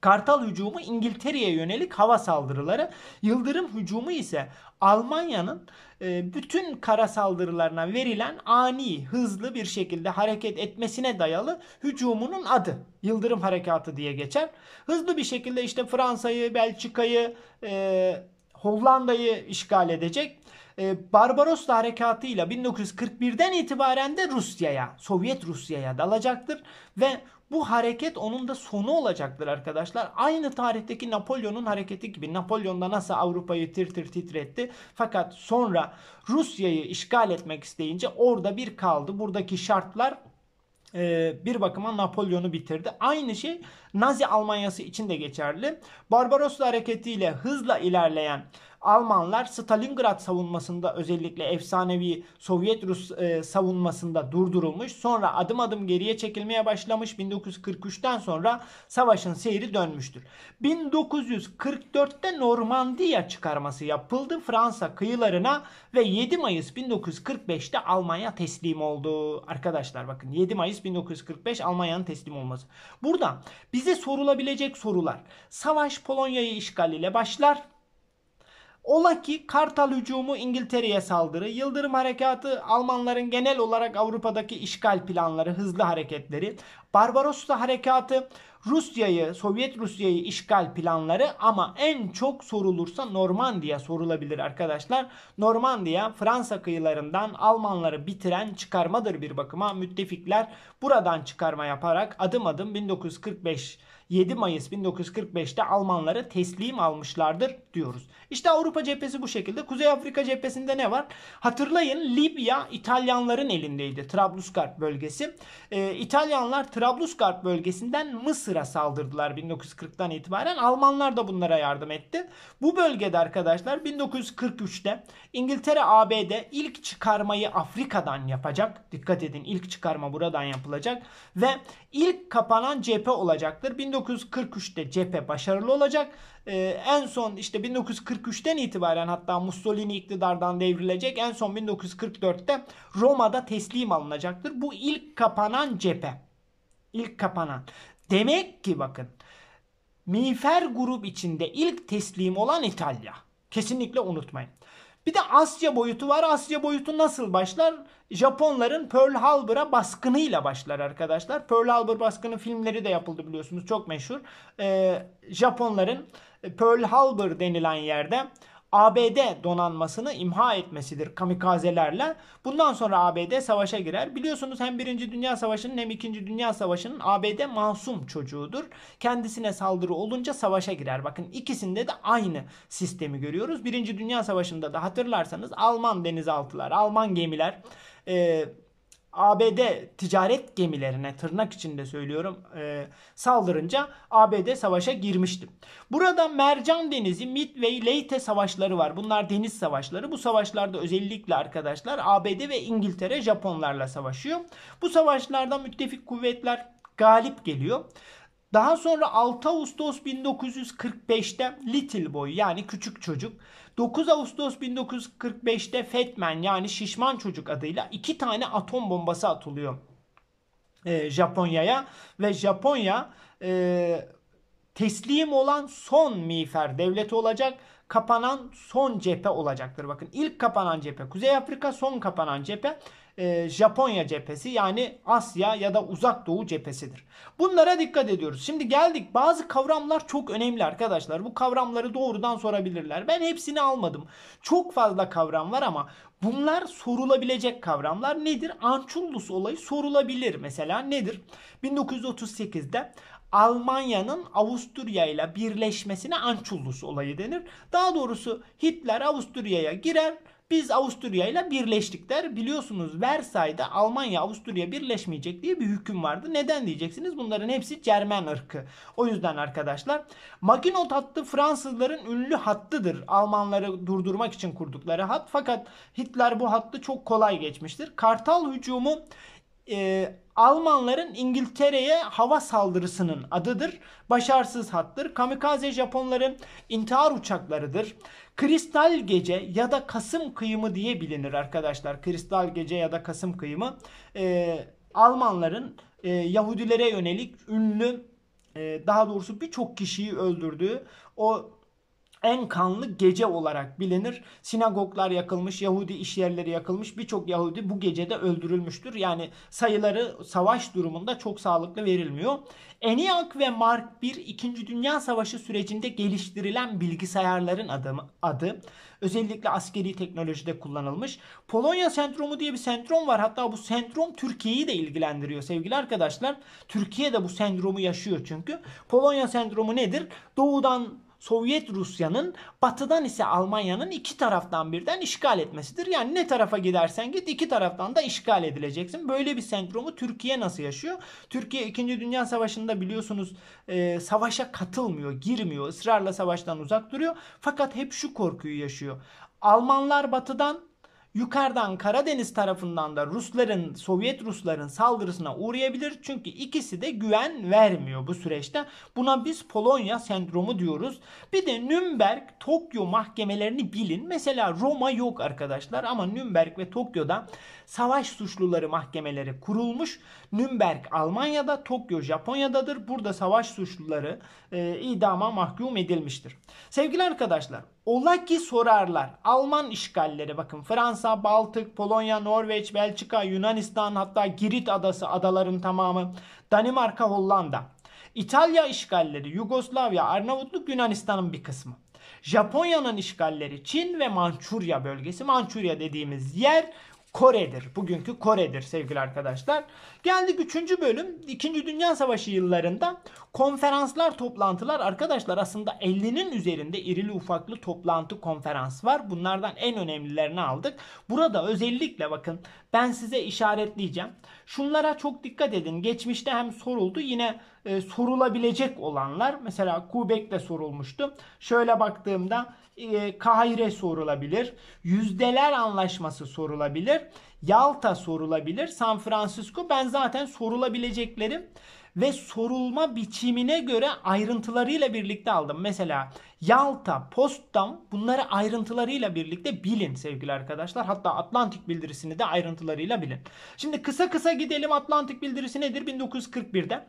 Kartal hücumu İngiltere'ye yönelik hava saldırıları, yıldırım hücumu ise Almanya'nın e, bütün kara saldırılarına verilen ani, hızlı bir şekilde hareket etmesine dayalı hücumunun adı. Yıldırım harekatı diye geçer. Hızlı bir şekilde işte Fransa'yı, Belçika'yı, e, Hollanda'yı işgal edecek. E, Barbarosla harekatıyla 1941'den itibaren de Rusya'ya, Sovyet Rusya'ya dalacaktır ve bu hareket onun da sonu olacaktır arkadaşlar. Aynı tarihteki Napolyon'un hareketi gibi. Napolyon da nasıl Avrupa'yı tir tir titretti. Fakat sonra Rusya'yı işgal etmek isteyince orada bir kaldı. Buradaki şartlar e, bir bakıma Napolyon'u bitirdi. Aynı şey Nazi Almanyası için de geçerli. Barbarosla hareketiyle hızla ilerleyen Almanlar Stalingrad savunmasında özellikle efsanevi Sovyet Rus e, savunmasında durdurulmuş. Sonra adım adım geriye çekilmeye başlamış. 1943'ten sonra savaşın seyri dönmüştür. 1944'te Normandiya çıkarması yapıldı Fransa kıyılarına ve 7 Mayıs 1945'te Almanya teslim oldu. Arkadaşlar bakın 7 Mayıs 1945 Almanya'nın teslim olması. Burada bize sorulabilecek sorular. Savaş Polonya'yı işgal ile başlar. Ola ki Kartal hücumu İngiltere'ye saldırı, Yıldırım Harekatı Almanların genel olarak Avrupa'daki işgal planları, hızlı hareketleri, Barbarossa Harekatı Rusya'yı, Sovyet Rusya'yı işgal planları ama en çok sorulursa Normandiya sorulabilir arkadaşlar. Normandiya Fransa kıyılarından Almanları bitiren çıkarmadır bir bakıma. Müttefikler buradan çıkarma yaparak adım adım 1945 7 Mayıs 1945'te Almanlara teslim almışlardır diyoruz. İşte Avrupa cephesi bu şekilde. Kuzey Afrika cephesinde ne var? Hatırlayın Libya İtalyanların elindeydi. Trablusgarp bölgesi. Ee, İtalyanlar Trablusgarp bölgesinden Mısır'a saldırdılar 1940'tan itibaren. Almanlar da bunlara yardım etti. Bu bölgede arkadaşlar 1943'te İngiltere ABD ilk çıkarmayı Afrika'dan yapacak. Dikkat edin ilk çıkarma buradan yapılacak ve ilk kapanan cephe olacaktır. 19 1943'te cephe başarılı olacak. Ee, en son işte 1943'ten itibaren hatta Mussolini iktidardan devrilecek. En son 1944'te Roma'da teslim alınacaktır. Bu ilk kapanan cephe. İlk kapanan. Demek ki bakın miğfer grup içinde ilk teslim olan İtalya. Kesinlikle unutmayın. Bir de Asya boyutu var. Asya boyutu nasıl başlar? Japonların Pearl Harbor'a baskınıyla başlar arkadaşlar. Pearl Harbor baskını filmleri de yapıldı biliyorsunuz. Çok meşhur. Ee, Japonların Pearl Harbor denilen yerde ABD donanmasını imha etmesidir kamikazelerle. Bundan sonra ABD savaşa girer. Biliyorsunuz hem 1. Dünya Savaşı'nın hem 2. Dünya Savaşı'nın ABD masum çocuğudur. Kendisine saldırı olunca savaşa girer. Bakın ikisinde de aynı sistemi görüyoruz. 1. Dünya Savaşı'nda da hatırlarsanız Alman denizaltılar, Alman gemiler... Ee, ABD ticaret gemilerine tırnak içinde söylüyorum e, saldırınca ABD savaşa girmişti. Burada Mercan Denizi, Midway, Leyte savaşları var. Bunlar deniz savaşları. Bu savaşlarda özellikle arkadaşlar ABD ve İngiltere Japonlarla savaşıyor. Bu savaşlarda müttefik kuvvetler galip geliyor. Daha sonra 6 Ağustos 1945'te Little Boy yani küçük çocuk 9 Ağustos 1945'te Fetman yani Şişman Çocuk adıyla iki tane atom bombası atılıyor e, Japonya'ya ve Japonya e, teslim olan son miğfer devleti olacak. Kapanan son cephe olacaktır. Bakın ilk kapanan cephe Kuzey Afrika son kapanan cephe. E, Japonya cephesi yani Asya ya da Uzak Doğu cephesidir. Bunlara dikkat ediyoruz. Şimdi geldik bazı kavramlar çok önemli arkadaşlar. Bu kavramları doğrudan sorabilirler. Ben hepsini almadım. Çok fazla kavram var ama bunlar sorulabilecek kavramlar nedir? Ançullus olayı sorulabilir. Mesela nedir? 1938'de Almanya'nın Avusturya ile birleşmesine Ançullus olayı denir. Daha doğrusu Hitler Avusturya'ya girer biz Avusturya ile birleştik der. Biliyorsunuz Versay'da Almanya Avusturya birleşmeyecek diye bir hüküm vardı. Neden diyeceksiniz? Bunların hepsi Cermen ırkı. O yüzden arkadaşlar Maginot hattı Fransızların ünlü hattıdır. Almanları durdurmak için kurdukları hat. Fakat Hitler bu hattı çok kolay geçmiştir. Kartal hücumu e, Almanların İngiltere'ye hava saldırısının adıdır. Başarısız hattır. Kamikaze Japonların intihar uçaklarıdır. Kristal Gece ya da Kasım Kıyımı diye bilinir arkadaşlar. Kristal Gece ya da Kasım Kıyımı e, Almanların e, Yahudilere yönelik ünlü e, daha doğrusu birçok kişiyi öldürdüğü o en kanlı gece olarak bilinir. Sinagoglar yakılmış, Yahudi işyerleri yakılmış. Birçok Yahudi bu gecede öldürülmüştür. Yani sayıları savaş durumunda çok sağlıklı verilmiyor. ENIAC ve Mark 1 2. Dünya Savaşı sürecinde geliştirilen bilgisayarların adı, adı. Özellikle askeri teknolojide kullanılmış. Polonya sendromu diye bir sendrom var. Hatta bu sendrom Türkiye'yi de ilgilendiriyor sevgili arkadaşlar. Türkiye de bu sendromu yaşıyor çünkü. Polonya sendromu nedir? Doğudan Sovyet Rusya'nın batıdan ise Almanya'nın iki taraftan birden işgal etmesidir. Yani ne tarafa gidersen git iki taraftan da işgal edileceksin. Böyle bir senkromu Türkiye nasıl yaşıyor? Türkiye 2. Dünya Savaşı'nda biliyorsunuz e, savaşa katılmıyor, girmiyor, ısrarla savaştan uzak duruyor. Fakat hep şu korkuyu yaşıyor. Almanlar batıdan, Yukarıdan Karadeniz tarafından da Rusların, Sovyet Rusların saldırısına uğrayabilir. Çünkü ikisi de güven vermiyor bu süreçte. Buna biz Polonya sendromu diyoruz. Bir de Nürnberg, Tokyo mahkemelerini bilin. Mesela Roma yok arkadaşlar ama Nürnberg ve Tokyo'da savaş suçluları mahkemeleri kurulmuş. Nürnberg Almanya'da, Tokyo Japonya'dadır. Burada savaş suçluları e, idama mahkum edilmiştir. Sevgili arkadaşlar, ola ki sorarlar. Alman işgalleri bakın Fransa, Baltık, Polonya, Norveç, Belçika, Yunanistan hatta Girit adası adaların tamamı, Danimarka, Hollanda. İtalya işgalleri, Yugoslavya, Arnavutluk, Yunanistan'ın bir kısmı. Japonya'nın işgalleri Çin ve Mançurya bölgesi. Mançurya dediğimiz yer Kore'dir. Bugünkü Kore'dir sevgili arkadaşlar. Geldik 3. bölüm. 2. Dünya Savaşı yıllarında konferanslar, toplantılar arkadaşlar aslında 50'nin üzerinde irili ufaklı toplantı konferans var. Bunlardan en önemlilerini aldık. Burada özellikle bakın ben size işaretleyeceğim. Şunlara çok dikkat edin. Geçmişte hem soruldu yine e, sorulabilecek olanlar. Mesela Kubek'te sorulmuştu. Şöyle baktığımda e, Kahire sorulabilir. Yüzdeler anlaşması sorulabilir. Yalta sorulabilir. San Francisco ben zaten sorulabileceklerim ve sorulma biçimine göre ayrıntılarıyla birlikte aldım. Mesela Yalta, Potsdam bunları ayrıntılarıyla birlikte bilin sevgili arkadaşlar. Hatta Atlantik bildirisini de ayrıntılarıyla bilin. Şimdi kısa kısa gidelim Atlantik bildirisi nedir? 1941'de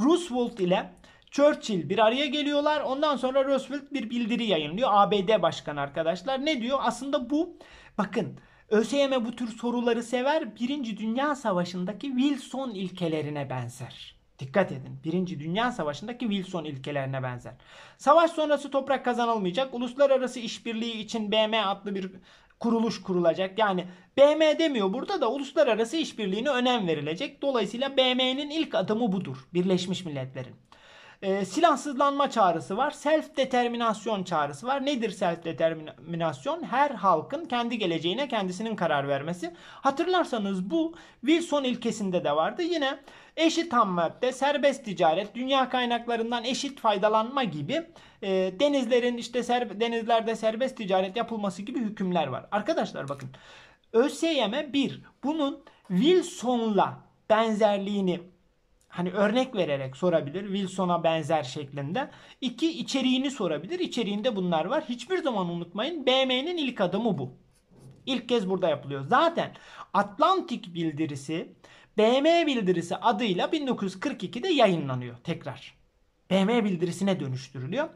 Roosevelt ile Churchill bir araya geliyorlar. Ondan sonra Roosevelt bir bildiri yayınlıyor. ABD başkanı arkadaşlar. Ne diyor? Aslında bu bakın ÖSYM bu tür soruları sever. Birinci Dünya Savaşı'ndaki Wilson ilkelerine benzer. Dikkat edin. Birinci Dünya Savaşı'ndaki Wilson ilkelerine benzer. Savaş sonrası toprak kazanılmayacak. Uluslararası işbirliği için BM adlı bir kuruluş kurulacak. Yani BM demiyor burada da uluslararası işbirliğine önem verilecek. Dolayısıyla BM'nin ilk adımı budur. Birleşmiş Milletler'in e, silahsızlanma çağrısı var. Self determinasyon çağrısı var. Nedir self determinasyon? Her halkın kendi geleceğine kendisinin karar vermesi. Hatırlarsanız bu Wilson ilkesinde de vardı. Yine eşit ham madde, serbest ticaret, dünya kaynaklarından eşit faydalanma gibi e, denizlerin işte ser, denizlerde serbest ticaret yapılması gibi hükümler var. Arkadaşlar bakın ÖSYM 1 bunun Wilson'la benzerliğini Hani örnek vererek sorabilir. Wilson'a benzer şeklinde. İki içeriğini sorabilir. İçeriğinde bunlar var. Hiçbir zaman unutmayın BM'nin ilk adımı bu. İlk kez burada yapılıyor. Zaten Atlantik bildirisi BM bildirisi adıyla 1942'de yayınlanıyor tekrar. BM bildirisine dönüştürülüyor.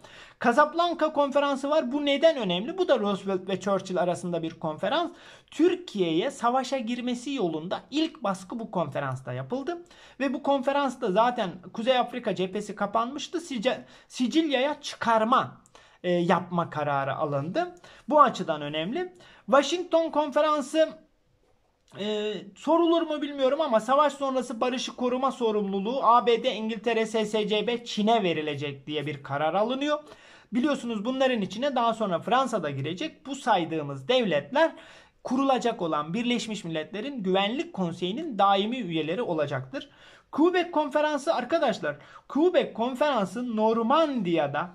Casablanca konferansı var. Bu neden önemli? Bu da Roosevelt ve Churchill arasında bir konferans. Türkiye'ye savaşa girmesi yolunda ilk baskı bu konferansta yapıldı. Ve bu konferansta zaten Kuzey Afrika cephesi kapanmıştı. Sicilya'ya çıkarma e, yapma kararı alındı. Bu açıdan önemli. Washington konferansı ee, sorulur mu bilmiyorum ama savaş sonrası barışı koruma sorumluluğu ABD, İngiltere, SSCB, Çin'e verilecek diye bir karar alınıyor. Biliyorsunuz bunların içine daha sonra Fransa da girecek. Bu saydığımız devletler kurulacak olan Birleşmiş Milletler'in Güvenlik Konseyi'nin daimi üyeleri olacaktır. Quebec Konferansı arkadaşlar, Quebec Konferansı Normandiya'da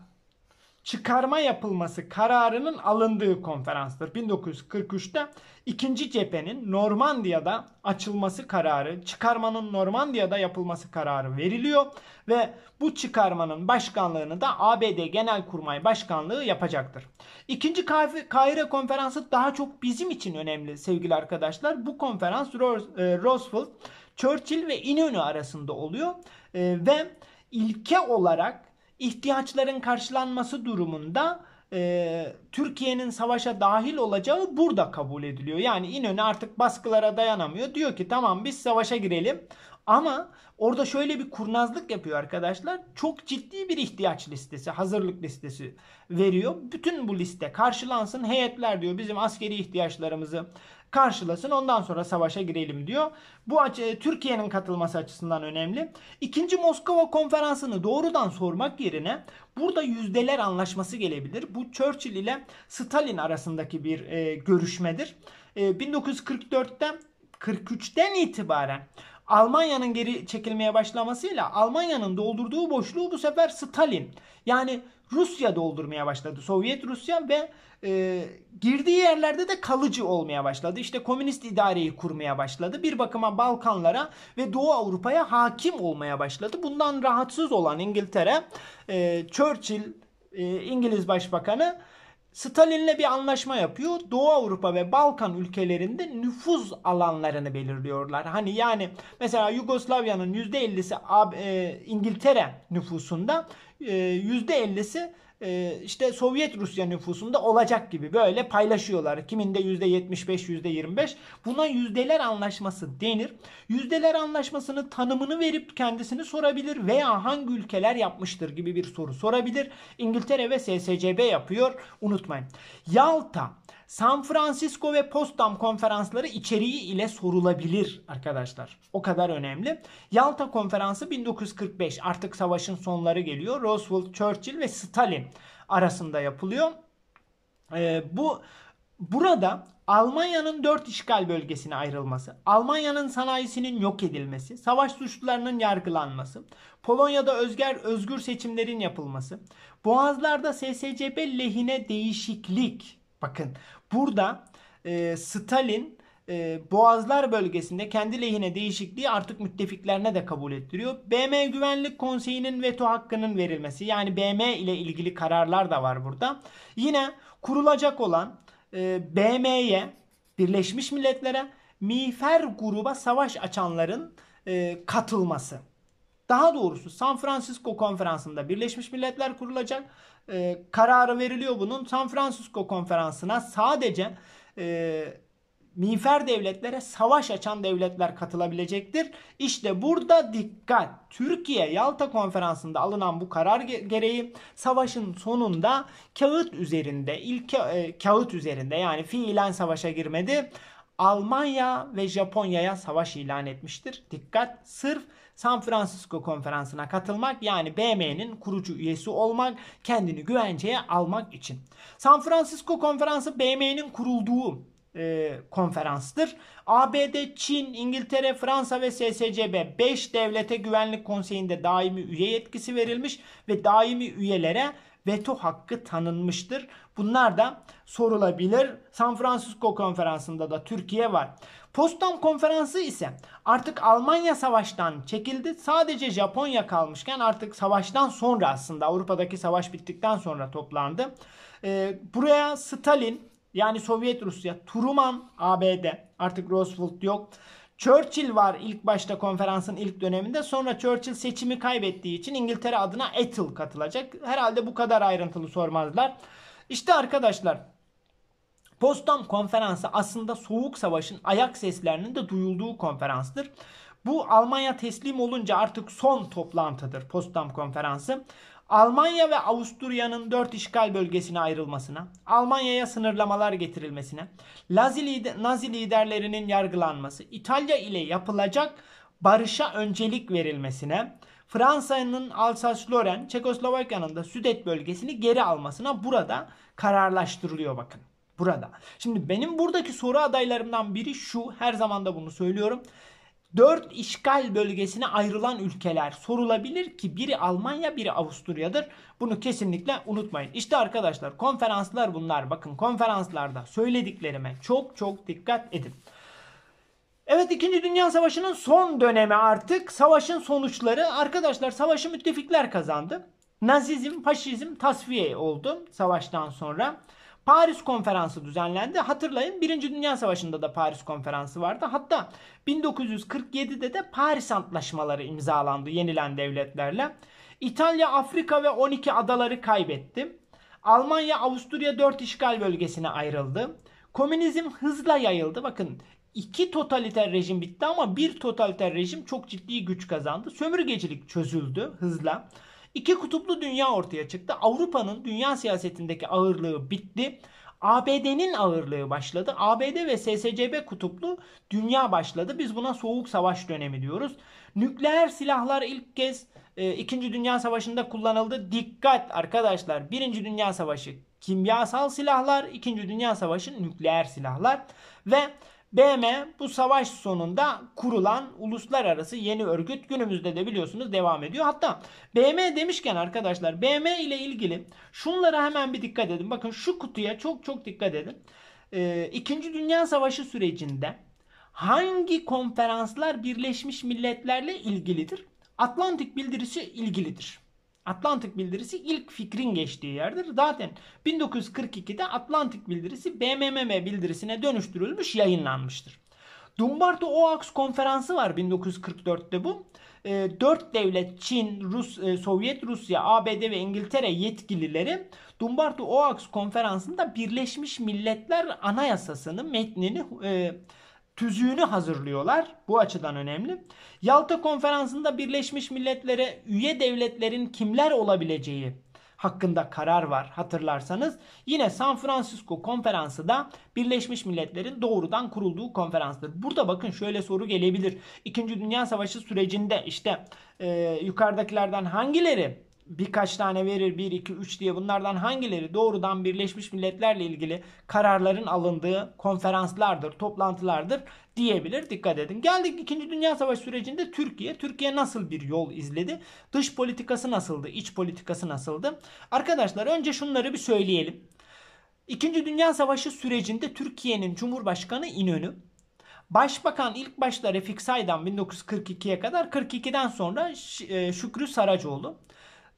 çıkarma yapılması kararının alındığı konferanstır. 1943'te ikinci cephenin Normandiya'da açılması kararı, çıkarmanın Normandiya'da yapılması kararı veriliyor ve bu çıkarmanın başkanlığını da ABD Genelkurmay Başkanlığı yapacaktır. İkinci Kahire Konferansı daha çok bizim için önemli sevgili arkadaşlar. Bu konferans e, Roosevelt, Churchill ve İnönü arasında oluyor e, ve ilke olarak ihtiyaçların karşılanması durumunda e, Türkiye'nin savaşa dahil olacağı burada kabul ediliyor. Yani İnönü artık baskılara dayanamıyor. Diyor ki tamam biz savaşa girelim. Ama orada şöyle bir kurnazlık yapıyor arkadaşlar. Çok ciddi bir ihtiyaç listesi, hazırlık listesi veriyor. Bütün bu liste karşılansın. Heyetler diyor bizim askeri ihtiyaçlarımızı karşılasın ondan sonra savaşa girelim diyor. Bu e, Türkiye'nin katılması açısından önemli. İkinci Moskova konferansını doğrudan sormak yerine burada yüzdeler anlaşması gelebilir. Bu Churchill ile Stalin arasındaki bir e, görüşmedir. E, 1944'ten 43'ten itibaren Almanya'nın geri çekilmeye başlamasıyla Almanya'nın doldurduğu boşluğu bu sefer Stalin yani Rusya doldurmaya başladı. Sovyet Rusya ve e, girdiği yerlerde de kalıcı olmaya başladı. İşte komünist idareyi kurmaya başladı. Bir bakıma Balkanlara ve Doğu Avrupa'ya hakim olmaya başladı. Bundan rahatsız olan İngiltere, e, Churchill e, İngiliz Başbakanı Stalin'le bir anlaşma yapıyor. Doğu Avrupa ve Balkan ülkelerinde nüfuz alanlarını belirliyorlar. Hani yani mesela Yugoslavya'nın %50'si e, İngiltere nüfusunda, %50'si ee, e, işte Sovyet Rusya nüfusunda olacak gibi böyle paylaşıyorlar. Kiminde %75, %25. Buna yüzdeler anlaşması denir. Yüzdeler anlaşmasının tanımını verip kendisini sorabilir veya hangi ülkeler yapmıştır gibi bir soru sorabilir. İngiltere ve SSCB yapıyor. Unutmayın. Yalta San Francisco ve Potsdam konferansları içeriği ile sorulabilir arkadaşlar. O kadar önemli. Yalta konferansı 1945 artık savaşın sonları geliyor. Roosevelt, Churchill ve Stalin arasında yapılıyor. Ee, bu Burada Almanya'nın dört işgal bölgesine ayrılması, Almanya'nın sanayisinin yok edilmesi, savaş suçlularının yargılanması, Polonya'da özgür, özgür seçimlerin yapılması, Boğazlar'da SSCB lehine değişiklik Bakın burada e, Stalin e, Boğazlar bölgesinde kendi lehine değişikliği artık müttefiklerine de kabul ettiriyor. BM Güvenlik Konseyi'nin veto hakkının verilmesi yani BM ile ilgili kararlar da var burada. Yine kurulacak olan e, BM'ye Birleşmiş Milletler'e miğfer gruba savaş açanların e, katılması. Daha doğrusu San Francisco konferansında Birleşmiş Milletler kurulacak e, kararı veriliyor bunun. San Francisco konferansına sadece e, minfer devletlere savaş açan devletler katılabilecektir. İşte burada dikkat. Türkiye Yalta konferansında alınan bu karar gereği savaşın sonunda kağıt üzerinde ilk e, kağıt üzerinde yani fiilen savaşa girmedi. Almanya ve Japonya'ya savaş ilan etmiştir. Dikkat sırf San Francisco konferansına katılmak yani BM'nin kurucu üyesi olmak kendini güvenceye almak için. San Francisco konferansı BM'nin kurulduğu e, konferanstır. ABD, Çin, İngiltere, Fransa ve SSCB 5 devlete güvenlik konseyinde daimi üye yetkisi verilmiş ve daimi üyelere veto hakkı tanınmıştır. Bunlar da sorulabilir. San Francisco konferansında da Türkiye var. Postdam Konferansı ise artık Almanya savaştan çekildi. Sadece Japonya kalmışken artık savaştan sonra aslında Avrupa'daki savaş bittikten sonra toplandı. Ee, buraya Stalin yani Sovyet Rusya, Truman ABD artık Roosevelt yok. Churchill var ilk başta konferansın ilk döneminde. Sonra Churchill seçimi kaybettiği için İngiltere adına Ethel katılacak. Herhalde bu kadar ayrıntılı sormazlar. İşte arkadaşlar Potsdam konferansı aslında soğuk savaşın ayak seslerinin de duyulduğu konferanstır. Bu Almanya teslim olunca artık son toplantıdır Potsdam konferansı. Almanya ve Avusturya'nın dört işgal bölgesine ayrılmasına, Almanya'ya sınırlamalar getirilmesine, Nazi, liderlerinin yargılanması, İtalya ile yapılacak barışa öncelik verilmesine, Fransa'nın Alsace-Lorraine, Çekoslovakya'nın da Südet bölgesini geri almasına burada kararlaştırılıyor bakın burada. Şimdi benim buradaki soru adaylarımdan biri şu. Her zaman da bunu söylüyorum. 4 işgal bölgesine ayrılan ülkeler sorulabilir ki biri Almanya biri Avusturya'dır. Bunu kesinlikle unutmayın. İşte arkadaşlar konferanslar bunlar. Bakın konferanslarda söylediklerime çok çok dikkat edin. Evet 2. Dünya Savaşı'nın son dönemi artık. Savaşın sonuçları arkadaşlar savaşı müttefikler kazandı. Nazizm, faşizm tasfiye oldu savaştan sonra. Paris Konferansı düzenlendi. Hatırlayın 1. Dünya Savaşı'nda da Paris Konferansı vardı. Hatta 1947'de de Paris Antlaşmaları imzalandı yenilen devletlerle. İtalya Afrika ve 12 adaları kaybetti. Almanya Avusturya 4 işgal bölgesine ayrıldı. Komünizm hızla yayıldı. Bakın iki totaliter rejim bitti ama bir totaliter rejim çok ciddi güç kazandı. Sömürgecilik çözüldü hızla. İki kutuplu dünya ortaya çıktı. Avrupa'nın dünya siyasetindeki ağırlığı bitti. ABD'nin ağırlığı başladı. ABD ve SSCB kutuplu dünya başladı. Biz buna soğuk savaş dönemi diyoruz. Nükleer silahlar ilk kez e, 2. Dünya Savaşı'nda kullanıldı. Dikkat arkadaşlar. 1. Dünya Savaşı kimyasal silahlar, 2. Dünya Savaşı nükleer silahlar ve BM bu savaş sonunda kurulan uluslararası yeni örgüt günümüzde de biliyorsunuz devam ediyor. Hatta BM demişken arkadaşlar BM ile ilgili şunlara hemen bir dikkat edin. Bakın şu kutuya çok çok dikkat edin. Ee, İkinci Dünya Savaşı sürecinde hangi konferanslar Birleşmiş Milletler'le ilgilidir? Atlantik bildirisi ilgilidir. Atlantik bildirisi ilk fikrin geçtiği yerdir. Zaten 1942'de Atlantik bildirisi BMMM bildirisine dönüştürülmüş yayınlanmıştır. Dumbarto Oaks konferansı var 1944'te bu. Ee, dört devlet Çin, Rus, e, Sovyet Rusya, ABD ve İngiltere yetkilileri Dumbarto Oaks konferansında Birleşmiş Milletler Anayasası'nın metnini e, tüzüğünü hazırlıyorlar. Bu açıdan önemli. Yalta Konferansı'nda Birleşmiş Milletler'e üye devletlerin kimler olabileceği hakkında karar var hatırlarsanız. Yine San Francisco konferansı da Birleşmiş Milletler'in doğrudan kurulduğu konferanstır. Burada bakın şöyle soru gelebilir. İkinci Dünya Savaşı sürecinde işte e, yukarıdakilerden hangileri birkaç tane verir 1 2 3 diye bunlardan hangileri doğrudan Birleşmiş Milletler'le ilgili kararların alındığı konferanslardır, toplantılardır diyebilir. Dikkat edin. Geldik 2. Dünya Savaşı sürecinde Türkiye. Türkiye nasıl bir yol izledi? Dış politikası nasıldı? İç politikası nasıldı? Arkadaşlar önce şunları bir söyleyelim. İkinci Dünya Savaşı sürecinde Türkiye'nin Cumhurbaşkanı İnönü, Başbakan ilk başta Refik Saydam 1942'ye kadar, 42'den sonra e, Şükrü Saracoğlu.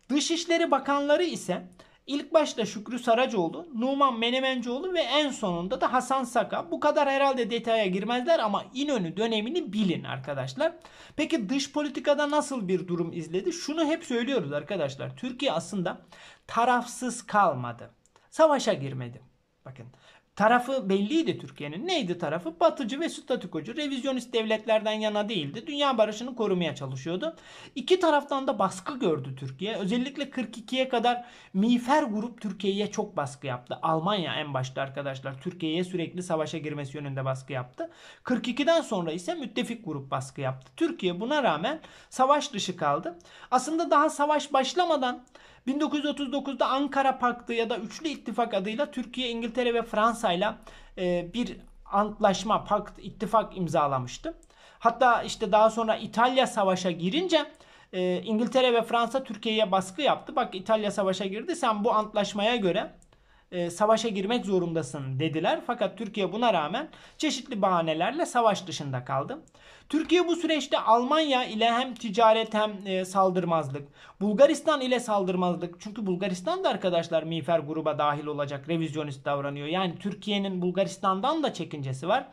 Dışişleri Bakanları ise ilk başta Şükrü Saracoğlu, Numan Menemencoğlu ve en sonunda da Hasan Saka. Bu kadar herhalde detaya girmezler ama İnönü dönemini bilin arkadaşlar. Peki dış politikada nasıl bir durum izledi? Şunu hep söylüyoruz arkadaşlar. Türkiye aslında tarafsız kalmadı. Savaşa girmedi. Bakın tarafı belliydi Türkiye'nin. Neydi tarafı? Batıcı ve statikocu, revizyonist devletlerden yana değildi. Dünya barışını korumaya çalışıyordu. İki taraftan da baskı gördü Türkiye. Özellikle 42'ye kadar miğfer grup Türkiye'ye çok baskı yaptı. Almanya en başta arkadaşlar Türkiye'ye sürekli savaşa girmesi yönünde baskı yaptı. 42'den sonra ise müttefik grup baskı yaptı. Türkiye buna rağmen savaş dışı kaldı. Aslında daha savaş başlamadan 1939'da Ankara Paktı ya da Üçlü İttifak adıyla Türkiye, İngiltere ve Fransa ile e, bir antlaşma, pakt, ittifak imzalamıştı. Hatta işte daha sonra İtalya Savaş'a girince e, İngiltere ve Fransa Türkiye'ye baskı yaptı. Bak İtalya Savaş'a girdi. Sen bu antlaşmaya göre e, savaşa girmek zorundasın dediler. Fakat Türkiye buna rağmen çeşitli bahanelerle savaş dışında kaldı. Türkiye bu süreçte Almanya ile hem ticaret hem e, saldırmazlık, Bulgaristan ile saldırmazlık. Çünkü Bulgaristan da arkadaşlar miğfer gruba dahil olacak revizyonist davranıyor. Yani Türkiye'nin Bulgaristan'dan da çekincesi var.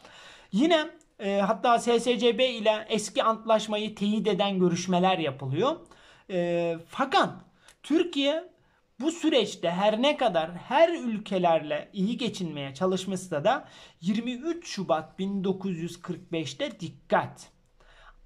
Yine e, hatta SSCB ile eski antlaşmayı teyit eden görüşmeler yapılıyor. E, fakat Türkiye bu süreçte her ne kadar her ülkelerle iyi geçinmeye çalışmışsa da 23 Şubat 1945'te dikkat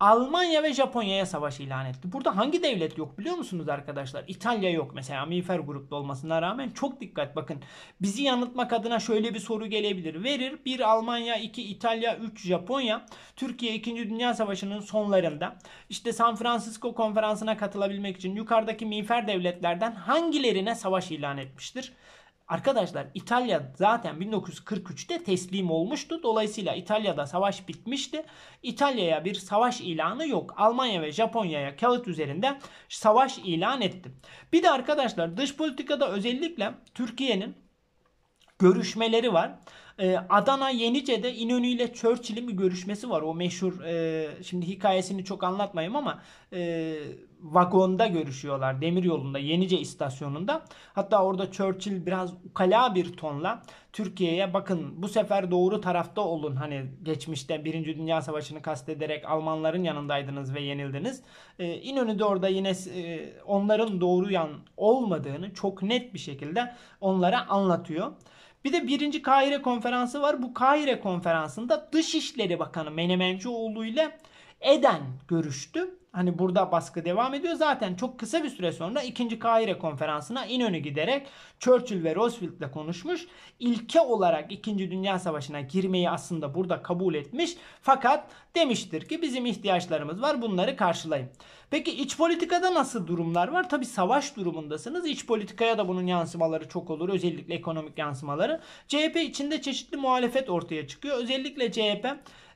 Almanya ve Japonya'ya savaş ilan etti. Burada hangi devlet yok biliyor musunuz arkadaşlar? İtalya yok mesela Mifer grupta olmasına rağmen çok dikkat bakın. Bizi yanıltmak adına şöyle bir soru gelebilir. Verir 1 Almanya, 2 İtalya, 3 Japonya. Türkiye 2. Dünya Savaşı'nın sonlarında işte San Francisco konferansına katılabilmek için yukarıdaki mifer devletlerden hangilerine savaş ilan etmiştir? Arkadaşlar İtalya zaten 1943'te teslim olmuştu. Dolayısıyla İtalya'da savaş bitmişti. İtalya'ya bir savaş ilanı yok. Almanya ve Japonya'ya kağıt üzerinde savaş ilan etti. Bir de arkadaşlar dış politikada özellikle Türkiye'nin görüşmeleri var. Ee, Adana Yenice'de İnönü ile Churchill'in bir görüşmesi var. O meşhur e, şimdi hikayesini çok anlatmayayım ama e, vagonda görüşüyorlar demir yolunda Yenice istasyonunda. Hatta orada Churchill biraz ukala bir tonla Türkiye'ye bakın bu sefer doğru tarafta olun. Hani geçmişte 1. Dünya Savaşı'nı kastederek Almanların yanındaydınız ve yenildiniz. Ee, İnönü de orada yine e, onların doğru yan olmadığını çok net bir şekilde onlara anlatıyor. Bir de birinci Kahire konferansı var. Bu Kahire konferansında Dışişleri Bakanı Menemencoğlu ile Eden görüştü hani burada baskı devam ediyor. Zaten çok kısa bir süre sonra 2. Kahire Konferansı'na İnönü giderek Churchill ve Roosevelt'le konuşmuş. İlke olarak 2. Dünya Savaşı'na girmeyi aslında burada kabul etmiş. Fakat demiştir ki bizim ihtiyaçlarımız var bunları karşılayın. Peki iç politikada nasıl durumlar var? Tabi savaş durumundasınız. İç politikaya da bunun yansımaları çok olur. Özellikle ekonomik yansımaları. CHP içinde çeşitli muhalefet ortaya çıkıyor. Özellikle CHP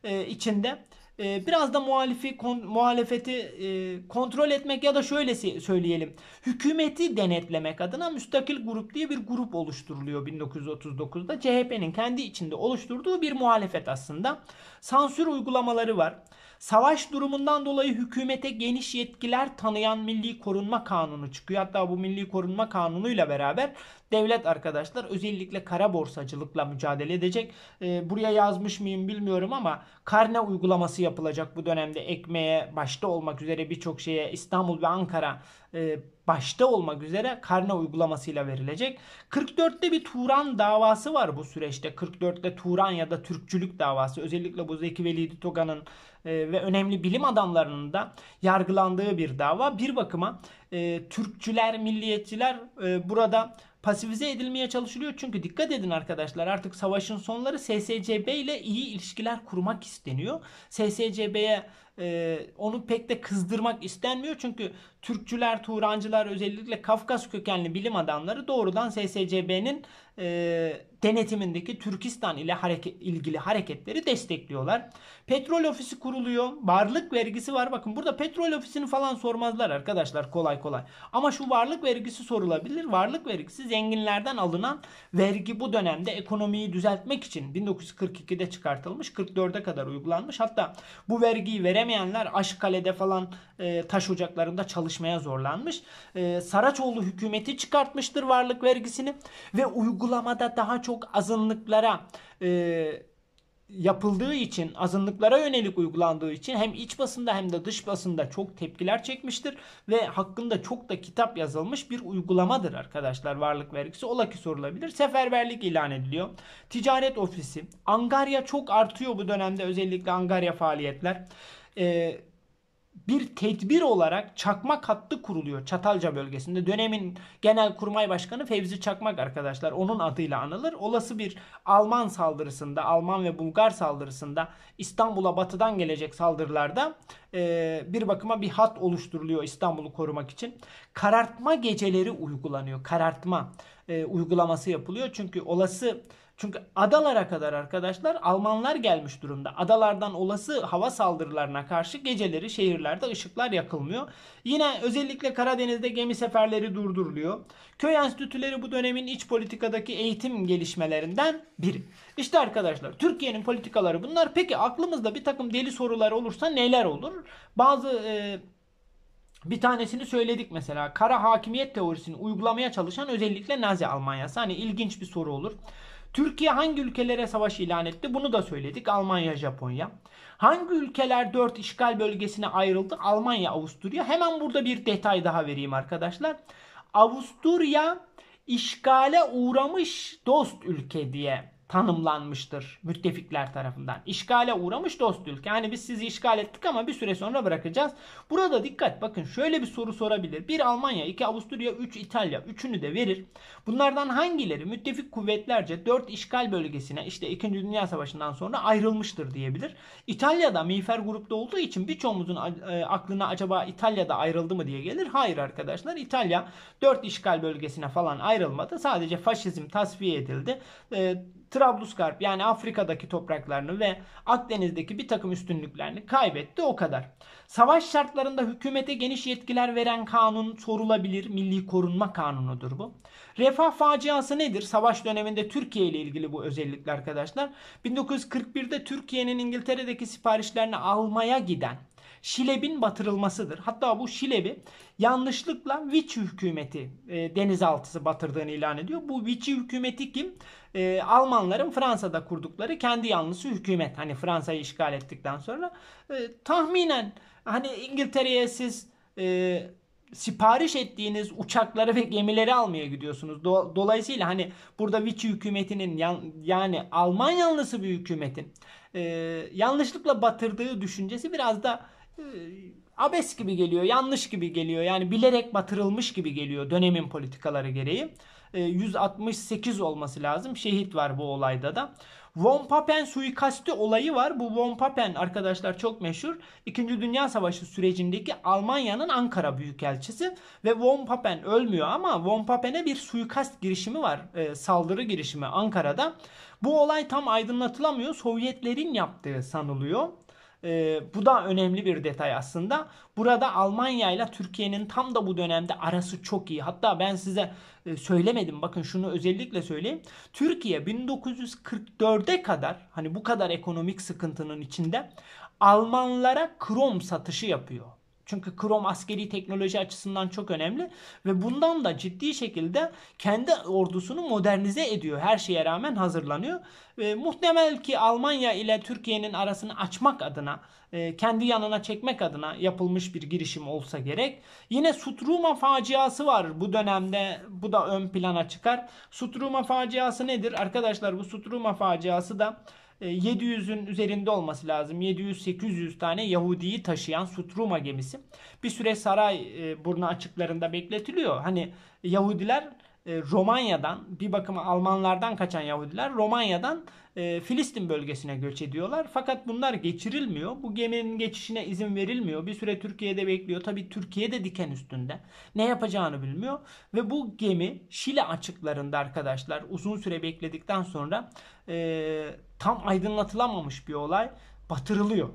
e, içinde ee, biraz da muhalifi kon, muhalefeti e, kontrol etmek ya da şöyle söyleyelim. Hükümeti denetlemek adına müstakil grup diye bir grup oluşturuluyor 1939'da. CHP'nin kendi içinde oluşturduğu bir muhalefet aslında. Sansür uygulamaları var. Savaş durumundan dolayı hükümete geniş yetkiler tanıyan Milli Korunma Kanunu çıkıyor. Hatta bu Milli Korunma Kanunu'yla beraber Devlet arkadaşlar özellikle kara borsacılıkla mücadele edecek. E, buraya yazmış mıyım bilmiyorum ama karne uygulaması yapılacak bu dönemde. Ekmeğe başta olmak üzere birçok şeye İstanbul ve Ankara e, başta olmak üzere karne uygulamasıyla verilecek. 44'te bir Turan davası var bu süreçte. 44'te Turan ya da Türkçülük davası özellikle bu Zeki Velidi Toga'nın e, ve önemli bilim adamlarının da yargılandığı bir dava. Bir bakıma e, Türkçüler, milliyetçiler e, burada pasifize edilmeye çalışılıyor. Çünkü dikkat edin arkadaşlar artık savaşın sonları SSCB ile iyi ilişkiler kurmak isteniyor. SSCB'ye e, onu pek de kızdırmak istenmiyor. Çünkü Türkçüler, Turancılar özellikle Kafkas kökenli bilim adamları doğrudan SSCB'nin e, denetimindeki Türkistan ile hareket, ilgili hareketleri destekliyorlar. Petrol ofisi kuruluyor. Varlık vergisi var. Bakın burada petrol ofisini falan sormazlar arkadaşlar kolay kolay. Ama şu varlık vergisi sorulabilir. Varlık vergisi zenginlerden alınan vergi bu dönemde ekonomiyi düzeltmek için 1942'de çıkartılmış. 44'e kadar uygulanmış. Hatta bu vergiyi veremeyenler Aşkale'de falan e, taş ocaklarında çalışmaya zorlanmış. E, Saraçoğlu hükümeti çıkartmıştır varlık vergisini ve uygulamada daha çok azınlıklara e, yapıldığı için, azınlıklara yönelik uygulandığı için hem iç basında hem de dış basında çok tepkiler çekmiştir ve hakkında çok da kitap yazılmış bir uygulamadır arkadaşlar varlık vergisi. Ola ki sorulabilir. Seferberlik ilan ediliyor. Ticaret ofisi. Angarya çok artıyor bu dönemde özellikle Angarya faaliyetler. Eee bir tedbir olarak Çakmak hattı kuruluyor Çatalca bölgesinde. Dönemin Genel Kurmay Başkanı Fevzi Çakmak arkadaşlar onun adıyla anılır. Olası bir Alman saldırısında, Alman ve Bulgar saldırısında İstanbul'a batıdan gelecek saldırılarda e, bir bakıma bir hat oluşturuluyor İstanbul'u korumak için. Karartma geceleri uygulanıyor. Karartma e, uygulaması yapılıyor. Çünkü olası çünkü adalara kadar arkadaşlar Almanlar gelmiş durumda. Adalardan olası hava saldırılarına karşı geceleri şehirlerde ışıklar yakılmıyor. Yine özellikle Karadeniz'de gemi seferleri durduruluyor. Köy enstitüleri bu dönemin iç politikadaki eğitim gelişmelerinden biri. İşte arkadaşlar Türkiye'nin politikaları bunlar. Peki aklımızda bir takım deli sorular olursa neler olur? Bazı e, bir tanesini söyledik mesela. Kara hakimiyet teorisini uygulamaya çalışan özellikle Nazi Almanyası. Hani ilginç bir soru olur. Türkiye hangi ülkelere savaş ilan etti? Bunu da söyledik. Almanya, Japonya. Hangi ülkeler 4 işgal bölgesine ayrıldı? Almanya, Avusturya. Hemen burada bir detay daha vereyim arkadaşlar. Avusturya işgale uğramış dost ülke diye tanımlanmıştır müttefikler tarafından. İşgale uğramış dost ülke. Yani biz sizi işgal ettik ama bir süre sonra bırakacağız. Burada dikkat bakın şöyle bir soru sorabilir. Bir Almanya, iki Avusturya, üç İtalya. Üçünü de verir. Bunlardan hangileri müttefik kuvvetlerce dört işgal bölgesine işte 2. Dünya Savaşı'ndan sonra ayrılmıştır diyebilir. İtalya'da miğfer grupta olduğu için birçoğumuzun e, aklına acaba İtalya'da ayrıldı mı diye gelir. Hayır arkadaşlar İtalya dört işgal bölgesine falan ayrılmadı. Sadece faşizm tasfiye edildi. E, Trabluskarp yani Afrika'daki topraklarını ve Akdeniz'deki bir takım üstünlüklerini kaybetti o kadar. Savaş şartlarında hükümete geniş yetkiler veren kanun sorulabilir. Milli korunma kanunudur bu. Refah faciası nedir? Savaş döneminde Türkiye ile ilgili bu özellikle arkadaşlar. 1941'de Türkiye'nin İngiltere'deki siparişlerini almaya giden Şileb'in batırılmasıdır. Hatta bu Şileb'i yanlışlıkla Vichy hükümeti e, denizaltısı batırdığını ilan ediyor. Bu Vichy hükümeti kim? e, Almanların Fransa'da kurdukları kendi yanlısı hükümet. Hani Fransa'yı işgal ettikten sonra e, tahminen hani İngiltere'ye siz e, sipariş ettiğiniz uçakları ve gemileri almaya gidiyorsunuz. Do Dolayısıyla hani burada Vichy hükümetinin yan yani Alman yanlısı bir hükümetin e, yanlışlıkla batırdığı düşüncesi biraz da e, abes gibi geliyor, yanlış gibi geliyor. Yani bilerek batırılmış gibi geliyor dönemin politikaları gereği. 168 e, olması lazım. Şehit var bu olayda da. Von Papen suikasti olayı var. Bu Von Papen arkadaşlar çok meşhur. İkinci Dünya Savaşı sürecindeki Almanya'nın Ankara Büyükelçisi ve Von Papen ölmüyor ama Von Papen'e bir suikast girişimi var. E, saldırı girişimi Ankara'da. Bu olay tam aydınlatılamıyor. Sovyetlerin yaptığı sanılıyor. E, bu da önemli bir detay aslında. Burada Almanya ile Türkiye'nin tam da bu dönemde arası çok iyi. Hatta ben size e, söylemedim. Bakın şunu özellikle söyleyeyim. Türkiye 1944'e kadar hani bu kadar ekonomik sıkıntının içinde Almanlara krom satışı yapıyor. Çünkü Chrome askeri teknoloji açısından çok önemli ve bundan da ciddi şekilde kendi ordusunu modernize ediyor. Her şeye rağmen hazırlanıyor. E, muhtemel ki Almanya ile Türkiye'nin arasını açmak adına, e, kendi yanına çekmek adına yapılmış bir girişim olsa gerek. Yine Sutruma faciası var bu dönemde. Bu da ön plana çıkar. Sutruma faciası nedir? Arkadaşlar bu Sutruma faciası da 700'ün e, üzerinde olması lazım. 700-800 tane Yahudi'yi taşıyan Sutruma gemisi bir süre saray e, burnu açıklarında bekletiliyor. Hani Yahudiler e, Romanya'dan bir bakıma Almanlardan kaçan Yahudiler Romanya'dan e, Filistin bölgesine göç ediyorlar. Fakat bunlar geçirilmiyor. Bu geminin geçişine izin verilmiyor. Bir süre Türkiye'de bekliyor. Tabii Türkiye'de diken üstünde. Ne yapacağını bilmiyor. Ve bu gemi Şile açıklarında arkadaşlar uzun süre bekledikten sonra e, tam aydınlatılamamış bir olay batırılıyor.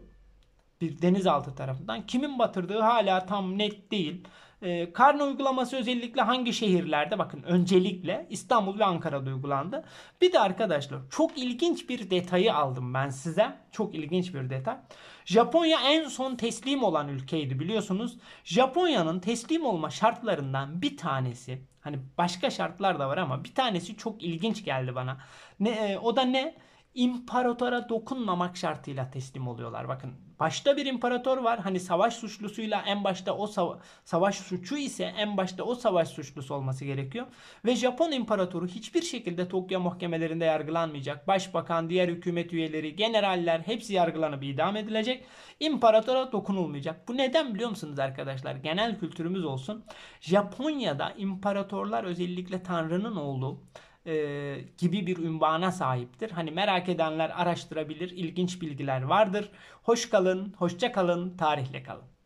Bir denizaltı tarafından. Kimin batırdığı hala tam net değil. E, karne uygulaması özellikle hangi şehirlerde? Bakın öncelikle İstanbul ve Ankara'da uygulandı. Bir de arkadaşlar çok ilginç bir detayı aldım ben size. Çok ilginç bir detay. Japonya en son teslim olan ülkeydi biliyorsunuz. Japonya'nın teslim olma şartlarından bir tanesi hani başka şartlar da var ama bir tanesi çok ilginç geldi bana. Ne e, o da ne? İmparatora dokunmamak şartıyla teslim oluyorlar. Bakın başta bir imparator var. Hani savaş suçlusuyla en başta o sava savaş suçu ise en başta o savaş suçlusu olması gerekiyor. Ve Japon imparatoru hiçbir şekilde Tokyo mahkemelerinde yargılanmayacak. Başbakan, diğer hükümet üyeleri, generaller hepsi yargılanıp idam edilecek. İmparatora dokunulmayacak. Bu neden biliyor musunuz arkadaşlar? Genel kültürümüz olsun. Japonya'da imparatorlar özellikle Tanrı'nın oğlu e, gibi bir ünvana sahiptir. Hani merak edenler araştırabilir, ilginç bilgiler vardır. Hoş kalın, hoşça kalın, tarihle kalın.